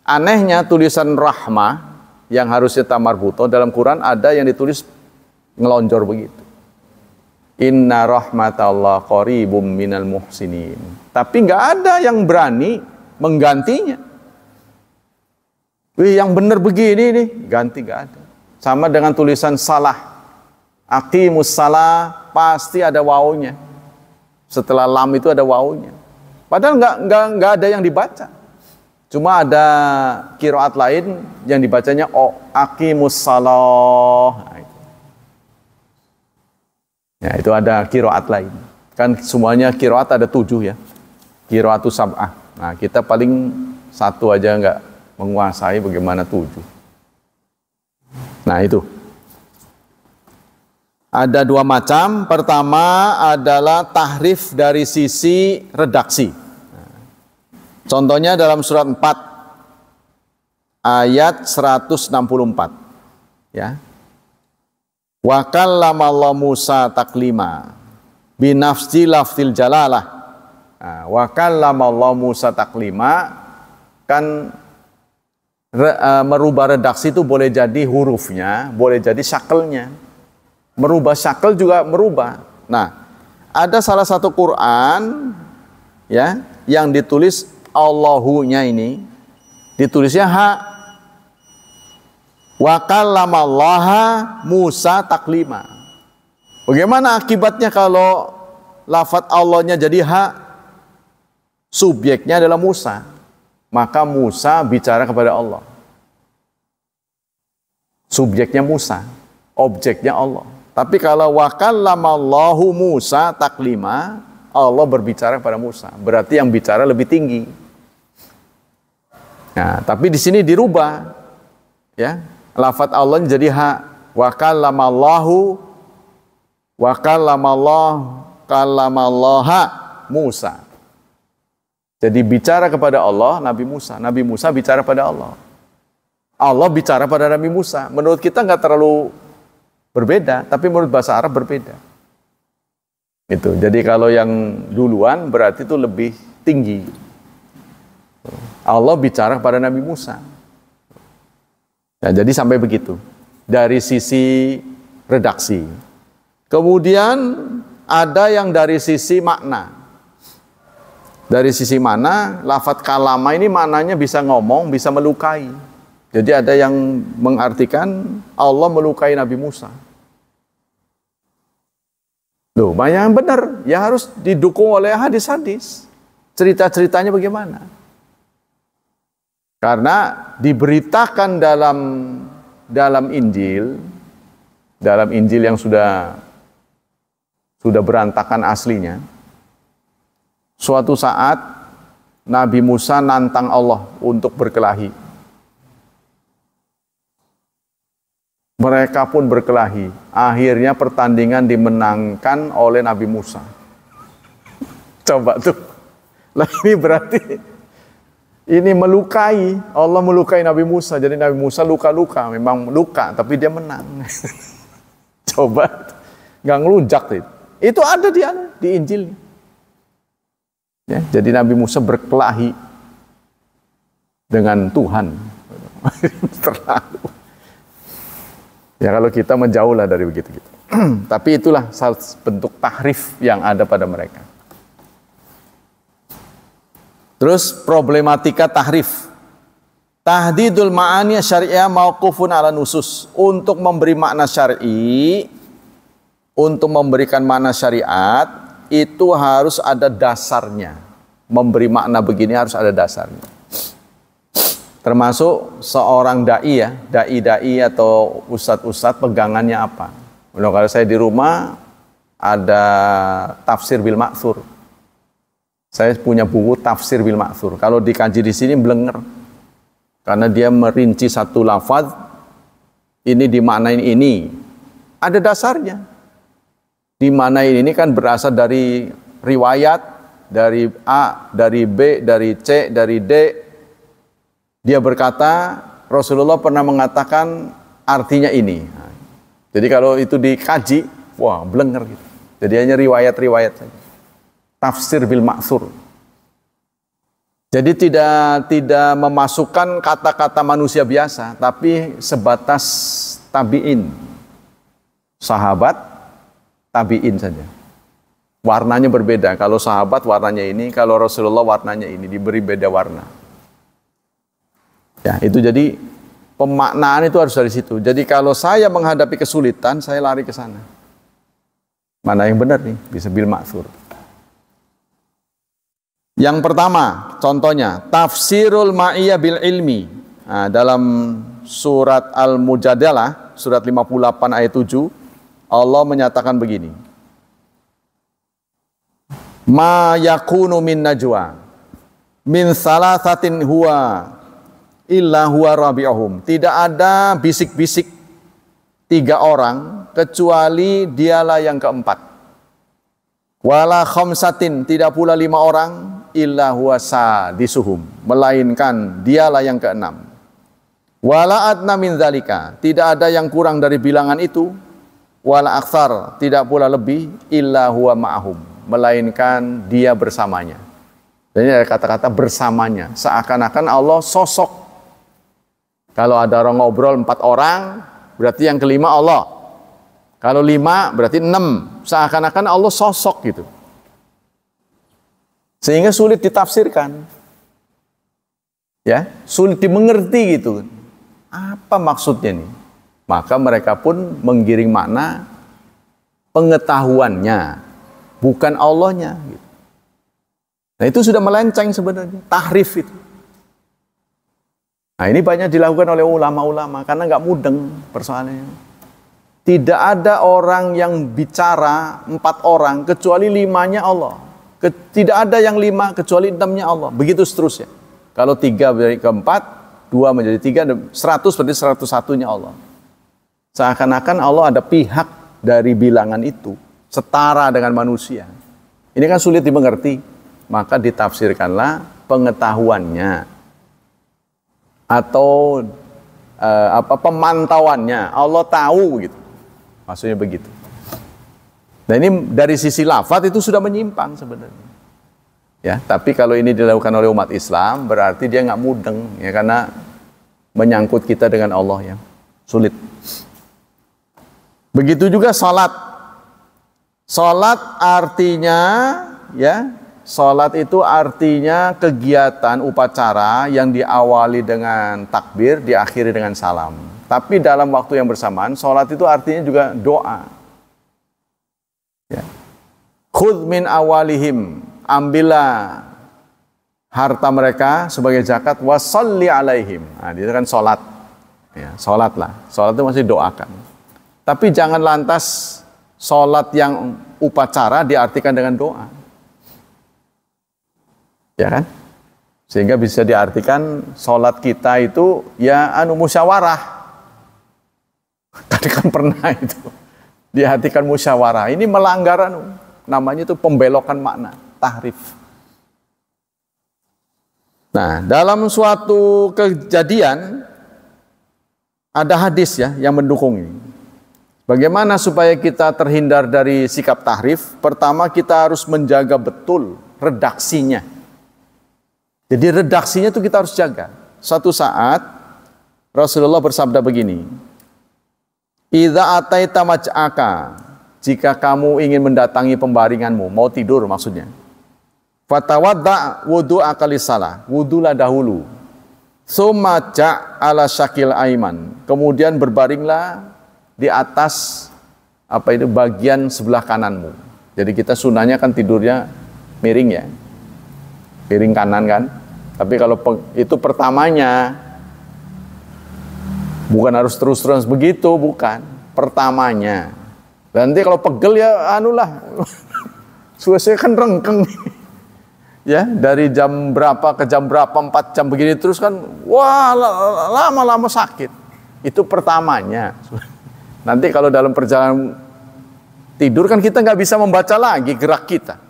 Anehnya tulisan rahmah yang harusnya tak marbutoh, dalam Quran ada yang ditulis ngelonjor begitu. Inna rahmatallah qoribum minal muhsinin. Tapi nggak ada yang berani menggantinya. Wih, yang benar begini nih, ganti gak ada. Sama dengan tulisan salah. Aqimus salah, pasti ada wawunya. Setelah lam itu ada wawunya. Padahal nggak nggak nggak ada yang dibaca. Cuma ada kiroat lain yang dibacanya o oh, aqimus salah. Nah, ya, itu ada kiroat lain. Kan semuanya kiroat ada tujuh ya. Kiroatu sab'ah. Nah, kita paling satu aja nggak menguasai bagaimana tujuh. Nah, itu. Ada dua macam. Pertama adalah tahrif dari sisi redaksi. Contohnya dalam surat 4 ayat 164. Ya. Wa kallamallahu Musa taklima binafsi lafzil jalalah Nah, wa kallamallahu Musa taklima kan re, uh, merubah redaksi itu boleh jadi hurufnya, boleh jadi syakelnya. Merubah syakel juga merubah. Nah, ada salah satu Quran ya yang ditulis Allahunya ini ditulisnya ha wa kallamallaha Musa taklima. Bagaimana akibatnya kalau lafat Allahnya jadi ha? subjeknya adalah Musa. Maka Musa bicara kepada Allah. Subjeknya Musa, objeknya Allah. Tapi kalau wakallamallahu Musa taklima, Allah berbicara kepada Musa. Berarti yang bicara lebih tinggi. Nah, tapi di sini dirubah. Ya, lafat Allah jadi ha wakallamallahu wakallamallahu kalamallaha Musa. Jadi bicara kepada Allah Nabi Musa. Nabi Musa bicara pada Allah. Allah bicara pada Nabi Musa. Menurut kita nggak terlalu berbeda, tapi menurut bahasa Arab berbeda. Itu. Jadi kalau yang duluan berarti itu lebih tinggi. Allah bicara kepada Nabi Musa. Nah, jadi sampai begitu. Dari sisi redaksi. Kemudian ada yang dari sisi makna. Dari sisi mana lafat kalama ini mananya bisa ngomong, bisa melukai. Jadi ada yang mengartikan Allah melukai Nabi Musa. Loh, banyak yang benar. Ya harus didukung oleh hadis-hadis. Cerita-ceritanya bagaimana? Karena diberitakan dalam dalam Injil, dalam Injil yang sudah sudah berantakan aslinya, Suatu saat Nabi Musa nantang Allah untuk berkelahi. Mereka pun berkelahi. Akhirnya pertandingan dimenangkan oleh Nabi Musa. Coba tuh. Lah ini berarti ini melukai. Allah melukai Nabi Musa. Jadi Nabi Musa luka-luka. Memang luka, tapi dia menang. <laughs> Coba. Nggak ngelunjak. Itu ada di, anu, di Injilnya. Ya, jadi Nabi Musa berkelahi dengan Tuhan. <laughs> Terlalu. Ya kalau kita menjauhlah dari begitu-gitu. <clears throat> Tapi itulah bentuk tahrif yang ada pada mereka. Terus problematika tahrif. Tahdidul ma'ani syariah mauqufun ala nusus. Untuk memberi makna syar'i, untuk memberikan makna syariat, itu harus ada dasarnya. Memberi makna begini harus ada dasarnya. Termasuk seorang dai ya, dai-dai atau ustad-ustad pegangannya apa. Nah, kalau saya di rumah ada tafsir bil maksur. Saya punya buku tafsir bil maksur. Kalau dikaji di sini belenger. Karena dia merinci satu lafaz ini dimaknain ini. Ada dasarnya di mana ini kan berasal dari riwayat dari A, dari B, dari C, dari D. Dia berkata, Rasulullah pernah mengatakan artinya ini. Jadi kalau itu dikaji, wah blenger gitu. Jadi hanya riwayat-riwayat saja. Tafsir bil maksur. Jadi tidak tidak memasukkan kata-kata manusia biasa, tapi sebatas tabiin, sahabat, tabiin saja. Warnanya berbeda. Kalau sahabat warnanya ini, kalau Rasulullah warnanya ini diberi beda warna. Ya, itu jadi pemaknaan itu harus dari situ. Jadi kalau saya menghadapi kesulitan, saya lari ke sana. Mana yang benar nih? Bisa bil maksur. Yang pertama, contohnya tafsirul ma'iyah bil ilmi. Nah, dalam surat Al-Mujadalah, surat 58 ayat 7, Allah menyatakan begini. Ma yakunu min najwa min salasatin huwa illa huwa rabi'uhum. Tidak ada bisik-bisik tiga orang kecuali dialah yang keempat. Wala khamsatin tidak pula lima orang illa huwa sadisuhum melainkan dialah yang keenam. Wala adna min zalika. tidak ada yang kurang dari bilangan itu wala akthar tidak pula lebih illa huwa ma'ahum melainkan dia bersamanya. Jadi ada kata-kata bersamanya seakan-akan Allah sosok. Kalau ada orang ngobrol empat orang berarti yang kelima Allah. Kalau lima berarti enam seakan-akan Allah sosok gitu. Sehingga sulit ditafsirkan. Ya, sulit dimengerti gitu. Apa maksudnya nih? Maka mereka pun menggiring makna pengetahuannya, bukan Allahnya. Gitu. Nah itu sudah melenceng sebenarnya, tahrif itu. Nah ini banyak dilakukan oleh ulama-ulama karena nggak mudeng persoalannya. Tidak ada orang yang bicara empat orang kecuali limanya Allah. Tidak ada yang lima kecuali enamnya Allah. Begitu seterusnya. Kalau tiga menjadi keempat, dua menjadi tiga, seratus berarti seratus satunya Allah. Seakan-akan Allah ada pihak dari bilangan itu, setara dengan manusia. Ini kan sulit dimengerti. Maka ditafsirkanlah pengetahuannya atau eh, apa pemantauannya. Allah tahu gitu. Maksudnya begitu. Nah ini dari sisi lafat itu sudah menyimpang sebenarnya. Ya, tapi kalau ini dilakukan oleh umat Islam berarti dia nggak mudeng ya karena menyangkut kita dengan Allah ya sulit. Begitu juga salat. Salat artinya ya, salat itu artinya kegiatan upacara yang diawali dengan takbir, diakhiri dengan salam. Tapi dalam waktu yang bersamaan, salat itu artinya juga doa. Ya. Khudh min awalihim, ambillah harta mereka sebagai zakat wasalli alaihim. Nah, dia kan salat. Ya, salatlah. Salat itu masih doakan. Tapi jangan lantas sholat yang upacara diartikan dengan doa. Ya kan? Sehingga bisa diartikan sholat kita itu ya anu musyawarah. <laughs> Tadi kan pernah itu. Diartikan musyawarah. Ini melanggaran namanya itu pembelokan makna, tahrif. Nah, dalam suatu kejadian ada hadis ya yang mendukung ini. Bagaimana supaya kita terhindar dari sikap tahrif? Pertama kita harus menjaga betul redaksinya. Jadi redaksinya itu kita harus jaga. Satu saat Rasulullah bersabda begini, Iza ataita maj'aka" Jika kamu ingin mendatangi pembaringanmu, mau tidur maksudnya. Fatawadda wudu akali salah, dahulu. Summa ala syakil aiman. Kemudian berbaringlah di atas apa itu bagian sebelah kananmu. Jadi kita sunahnya kan tidurnya miring ya. Miring kanan kan. Tapi kalau itu pertamanya bukan harus terus-terus begitu, bukan. Pertamanya. nanti kalau pegel ya anulah. <laughs> Suasanya kan rengkeng. <laughs> ya, dari jam berapa ke jam berapa, empat jam begini terus kan wah lama-lama sakit. Itu pertamanya. <laughs> Nanti kalau dalam perjalanan tidur kan kita nggak bisa membaca lagi gerak kita.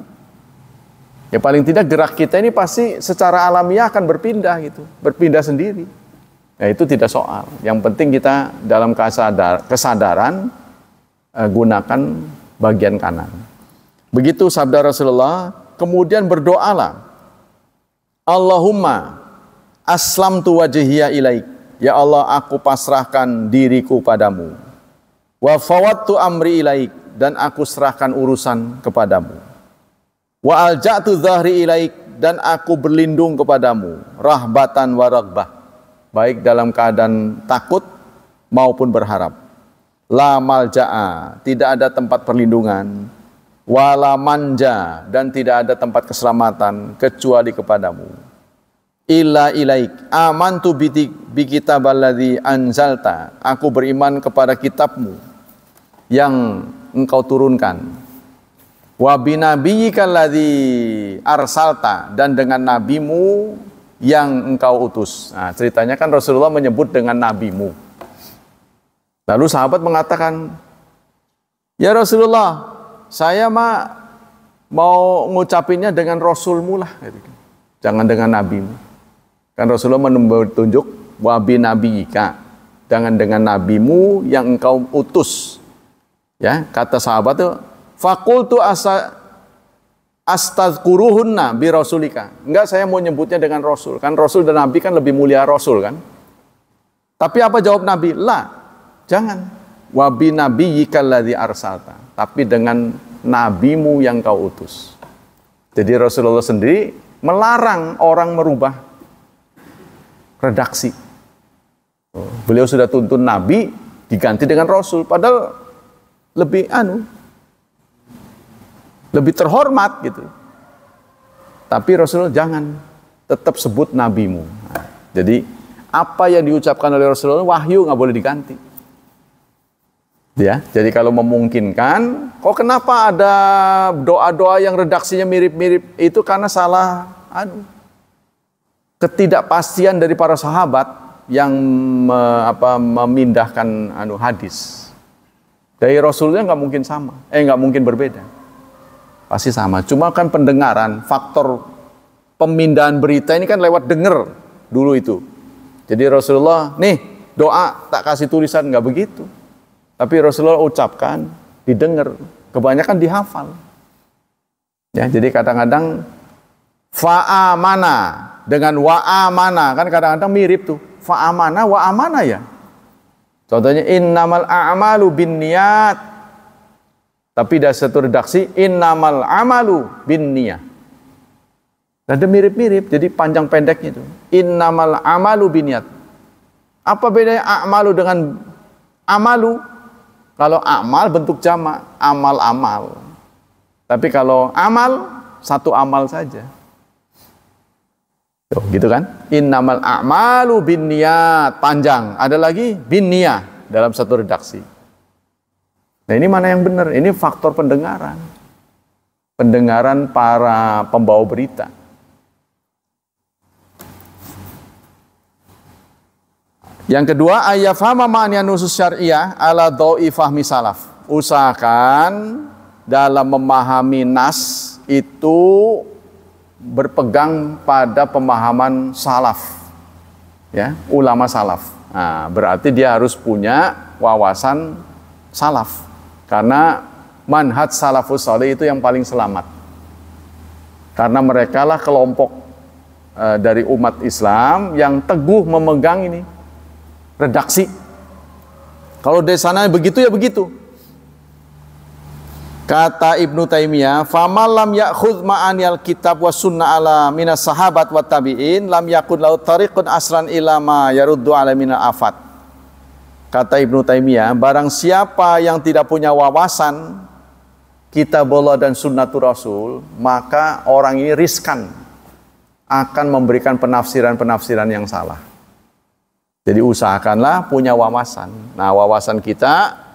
Ya paling tidak gerak kita ini pasti secara alamiah akan berpindah gitu, berpindah sendiri. Ya itu tidak soal. Yang penting kita dalam kesadar, kesadaran eh, gunakan bagian kanan. Begitu sabda Rasulullah, kemudian berdoalah. Allahumma aslam tu wajhiya ilaik. Ya Allah, aku pasrahkan diriku padamu. Wa fawattu amri ilaik dan aku serahkan urusan kepadamu. Wa alja'tu dhahri ilaik dan aku berlindung kepadamu rahbatan wa ragbah baik dalam keadaan takut maupun berharap. La malja'a, tidak ada tempat perlindungan, wala manja dan tidak ada tempat keselamatan kecuali kepadamu. Illa ilaik amantu bi kitaballadzi anzalta. Aku beriman kepada kitabmu yang engkau turunkan. Wa binabiyyika arsalta dan dengan nabimu yang engkau utus. Nah, ceritanya kan Rasulullah menyebut dengan nabimu. Lalu sahabat mengatakan, "Ya Rasulullah, saya mah mau ngucapinnya dengan rasulmu lah." Gitu kan. Jangan dengan nabimu. Kan Rasulullah menunjuk wa binabiyika, jangan dengan nabimu yang engkau utus. Ya, kata sahabat tuh, fakultu asa astazkuruhunna bi rasulika. Enggak, saya mau nyebutnya dengan rasul. Kan rasul dan nabi kan lebih mulia rasul kan? Tapi apa jawab nabi? La, jangan. Wabi nabi ladzi arsalta. Tapi dengan nabimu yang kau utus. Jadi Rasulullah sendiri melarang orang merubah redaksi. Beliau sudah tuntun nabi diganti dengan rasul. Padahal lebih anu lebih terhormat gitu. Tapi Rasul jangan tetap sebut nabimu. Nah, jadi apa yang diucapkan oleh Rasul wahyu nggak boleh diganti. Ya, jadi kalau memungkinkan, kok kenapa ada doa-doa yang redaksinya mirip-mirip itu karena salah anu ketidakpastian dari para sahabat yang me, apa, memindahkan anu hadis. Dari Rasulnya nggak mungkin sama, eh nggak mungkin berbeda. Pasti sama. Cuma kan pendengaran, faktor pemindahan berita ini kan lewat dengar dulu itu. Jadi Rasulullah, nih doa tak kasih tulisan nggak begitu. Tapi Rasulullah ucapkan, didengar, kebanyakan dihafal. Ya, jadi kadang-kadang fa'a mana dengan wa'a mana kan kadang-kadang mirip tuh. Fa'a mana, wa'a mana ya? Contohnya innamal a'malu bin niat. Tapi ada satu redaksi innamal amalu bin niat. Nah, Dan mirip-mirip, jadi panjang pendeknya itu. Innamal amalu bin niat. Apa bedanya amalu dengan amalu? Kalau amal bentuk jamak, amal-amal. Tapi kalau amal, satu amal saja. Tuh, oh, gitu kan? Innamal a'malu bin niat Panjang. Ada lagi bin niat dalam satu redaksi. Nah, ini mana yang benar? Ini faktor pendengaran. Pendengaran para pembawa berita. Yang kedua, ayafama ma'aniya nusus syariah ala do'i fahmi salaf. Usahakan dalam memahami nas itu berpegang pada pemahaman salaf, ya ulama salaf. Nah, berarti dia harus punya wawasan salaf, karena manhaj salafus salih itu yang paling selamat. Karena mereka lah kelompok e, dari umat Islam yang teguh memegang ini redaksi. Kalau dari sana begitu ya begitu, Kata Ibnu Taimiyah, "Famal lam ya'khudz al kitab wa sunnah ala minas sahabat wa tabi'in lam yakun laut tariqun asran ila ma yaruddu ala minal afat." Kata Ibnu Taimiyah, barang siapa yang tidak punya wawasan kitab Allah dan sunnatul Rasul, maka orang ini riskan akan memberikan penafsiran-penafsiran yang salah. Jadi usahakanlah punya wawasan. Nah, wawasan kita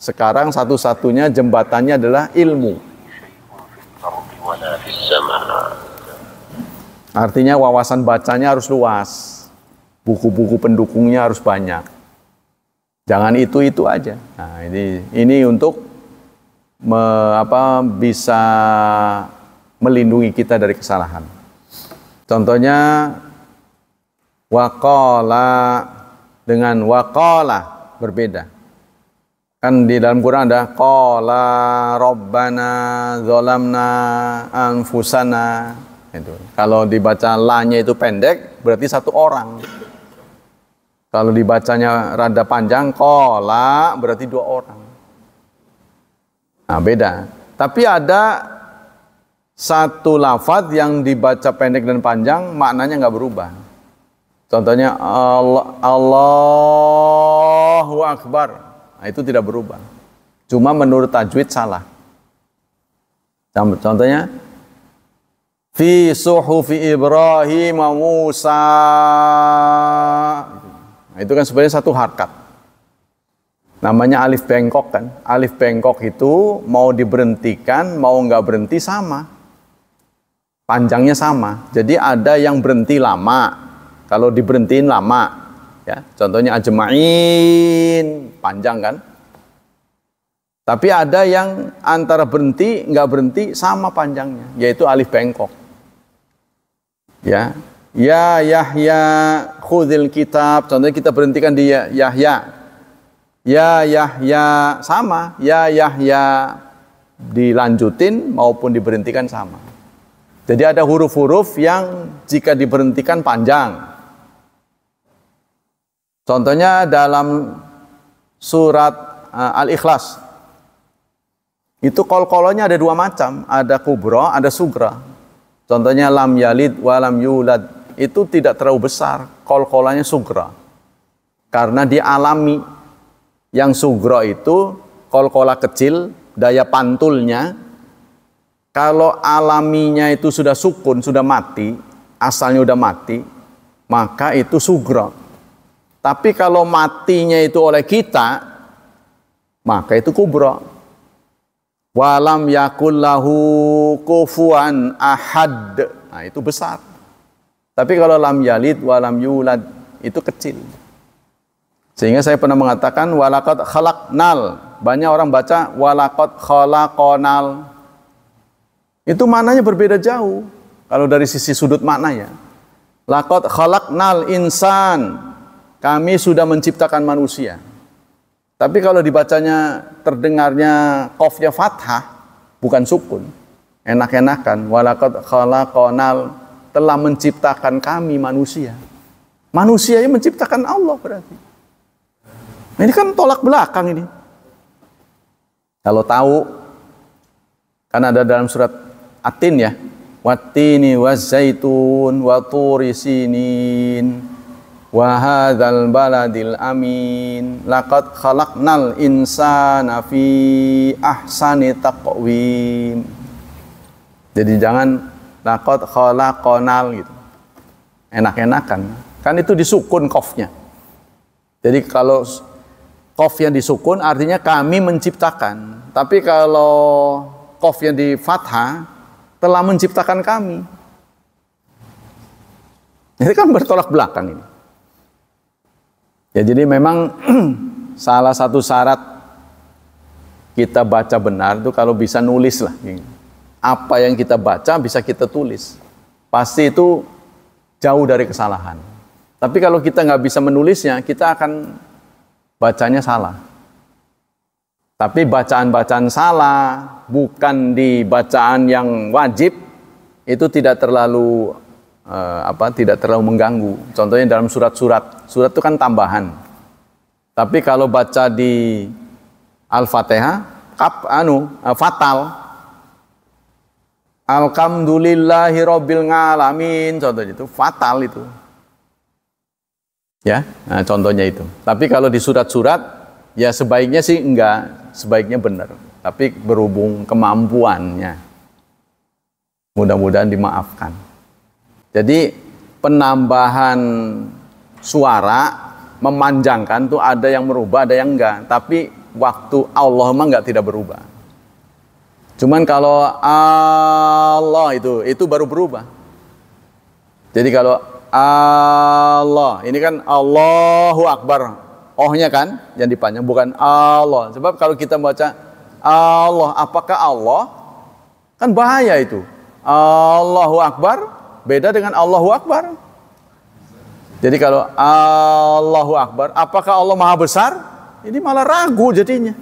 sekarang satu-satunya jembatannya adalah ilmu. Artinya wawasan bacanya harus luas. Buku-buku pendukungnya harus banyak. Jangan itu-itu aja. Nah, ini ini untuk me, apa bisa melindungi kita dari kesalahan. Contohnya wakola dengan wakola berbeda kan di dalam Quran ada qala rabbana zalamna anfusana itu kalau dibaca lanya itu pendek berarti satu orang kalau dibacanya rada panjang qala berarti dua orang nah beda tapi ada satu lafaz yang dibaca pendek dan panjang maknanya nggak berubah contohnya Allah, Allahu akbar Nah, itu tidak berubah. Cuma menurut tajwid salah. Contohnya, fi suhufi Ibrahim Musa. Nah, itu kan sebenarnya satu harkat. Namanya alif bengkok kan. Alif bengkok itu mau diberhentikan, mau nggak berhenti sama. Panjangnya sama. Jadi ada yang berhenti lama. Kalau diberhentiin lama, Ya, contohnya ajma'in, panjang kan? Tapi ada yang antara berhenti, nggak berhenti, sama panjangnya, yaitu alif bengkok. Ya, Ya Yahya khudil kitab. Contohnya kita berhentikan di ya, Yahya. Ya Yahya sama, ya Yahya dilanjutin maupun diberhentikan sama. Jadi ada huruf-huruf yang jika diberhentikan panjang, Contohnya dalam surat uh, Al-Ikhlas. Itu kol kolonya ada dua macam, ada kubro, ada sugra. Contohnya lam yalid wa lam yulad. Itu tidak terlalu besar, kol-kolanya sugra. Karena dialami Yang sugra itu kol-kola kecil, daya pantulnya. Kalau alaminya itu sudah sukun, sudah mati, asalnya sudah mati, maka itu sugra. Tapi kalau matinya itu oleh kita, maka itu kubro. Walam yakullahu kufuan ahad. Nah, itu besar. Tapi kalau lam yalid walam yulad itu kecil. Sehingga saya pernah mengatakan walakot khalaknal Banyak orang baca walakot khalaqonal. Itu maknanya berbeda jauh. Kalau dari sisi sudut maknanya. Lakot khalaknal insan kami sudah menciptakan manusia. Tapi kalau dibacanya terdengarnya kofnya fathah, bukan sukun. Enak-enakan. Walakat khalaqonal telah menciptakan kami manusia. Manusia yang menciptakan Allah berarti. ini kan tolak belakang ini. Kalau tahu, kan ada dalam surat Atin ya. Watini wazaitun waturi sinin wa hadzal baladil amin laqad khalaqnal insana fi ahsani taqwim jadi jangan laqad khalaqonal gitu enak-enakan kan itu disukun kofnya jadi kalau kof yang disukun artinya kami menciptakan tapi kalau kof yang di fathah telah menciptakan kami ini kan bertolak belakang ini Ya jadi memang <clears throat> salah satu syarat kita baca benar itu kalau bisa nulis lah. Apa yang kita baca bisa kita tulis. Pasti itu jauh dari kesalahan. Tapi kalau kita nggak bisa menulisnya, kita akan bacanya salah. Tapi bacaan-bacaan salah, bukan di bacaan yang wajib, itu tidak terlalu eh, apa tidak terlalu mengganggu. Contohnya dalam surat-surat, surat itu kan tambahan. Tapi kalau baca di Al-Fatihah, kap anu eh, fatal. Alhamdulillahirabbil alamin contohnya itu fatal itu. Ya, nah, contohnya itu. Tapi kalau di surat-surat ya sebaiknya sih enggak, sebaiknya benar. Tapi berhubung kemampuannya. Mudah-mudahan dimaafkan. Jadi penambahan suara memanjangkan tuh ada yang merubah, ada yang enggak. Tapi waktu Allah mah enggak tidak berubah. Cuman kalau Allah itu itu baru berubah. Jadi kalau Allah, ini kan Allahu Akbar. Ohnya kan yang dipanjang bukan Allah. Sebab kalau kita baca Allah, apakah Allah? Kan bahaya itu. Allahu Akbar Beda dengan Allahu Akbar. Jadi kalau Allahu Akbar, apakah Allah Maha Besar? Ini malah ragu jadinya.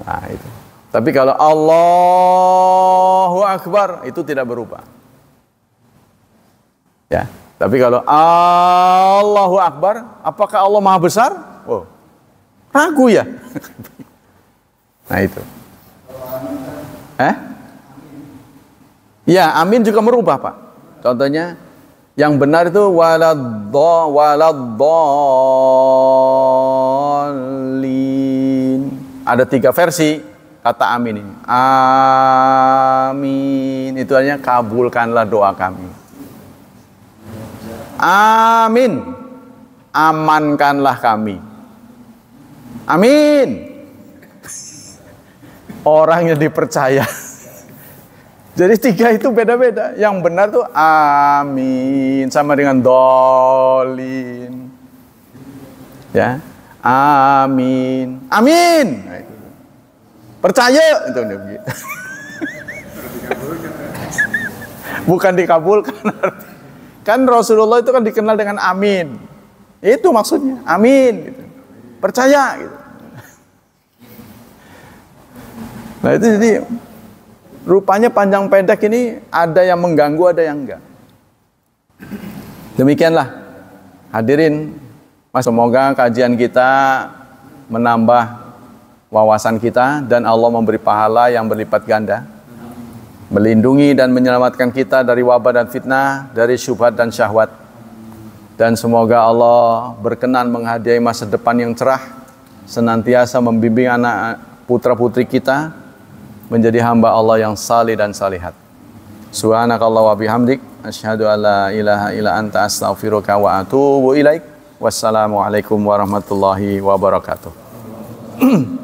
Nah, itu. Tapi kalau Allahu Akbar itu tidak berubah. Ya, tapi kalau Allahu Akbar, apakah Allah Maha Besar? Oh, ragu ya. <laughs> nah itu. Eh? Ya, amin juga merubah, Pak. Contohnya yang benar itu waladdo waladdallin. Ada tiga versi kata amin ini. Amin. Itu hanya kabulkanlah doa kami. Amin. Amankanlah kami. Amin. <laughs> Orang yang dipercaya. Jadi tiga itu beda-beda. Yang benar tuh amin sama dengan dolin. Ya. Amin. Amin. Percaya itu <laughs> Bukan dikabulkan. Kan Rasulullah itu kan dikenal dengan amin. Itu maksudnya. Amin Percaya gitu. Nah itu jadi Rupanya panjang pendek ini ada yang mengganggu, ada yang enggak. Demikianlah hadirin, semoga kajian kita menambah wawasan kita dan Allah memberi pahala yang berlipat ganda. Melindungi dan menyelamatkan kita dari wabah dan fitnah, dari syubhat dan syahwat. Dan semoga Allah berkenan menghadiahi masa depan yang cerah, senantiasa membimbing anak putra-putri kita menjadi hamba Allah yang salih dan salihat. Subhanakallah wa bihamdik. Asyhadu alla ilaha illa anta astaghfiruka wa atubu ilaik. Wassalamualaikum warahmatullahi wabarakatuh. <clears throat>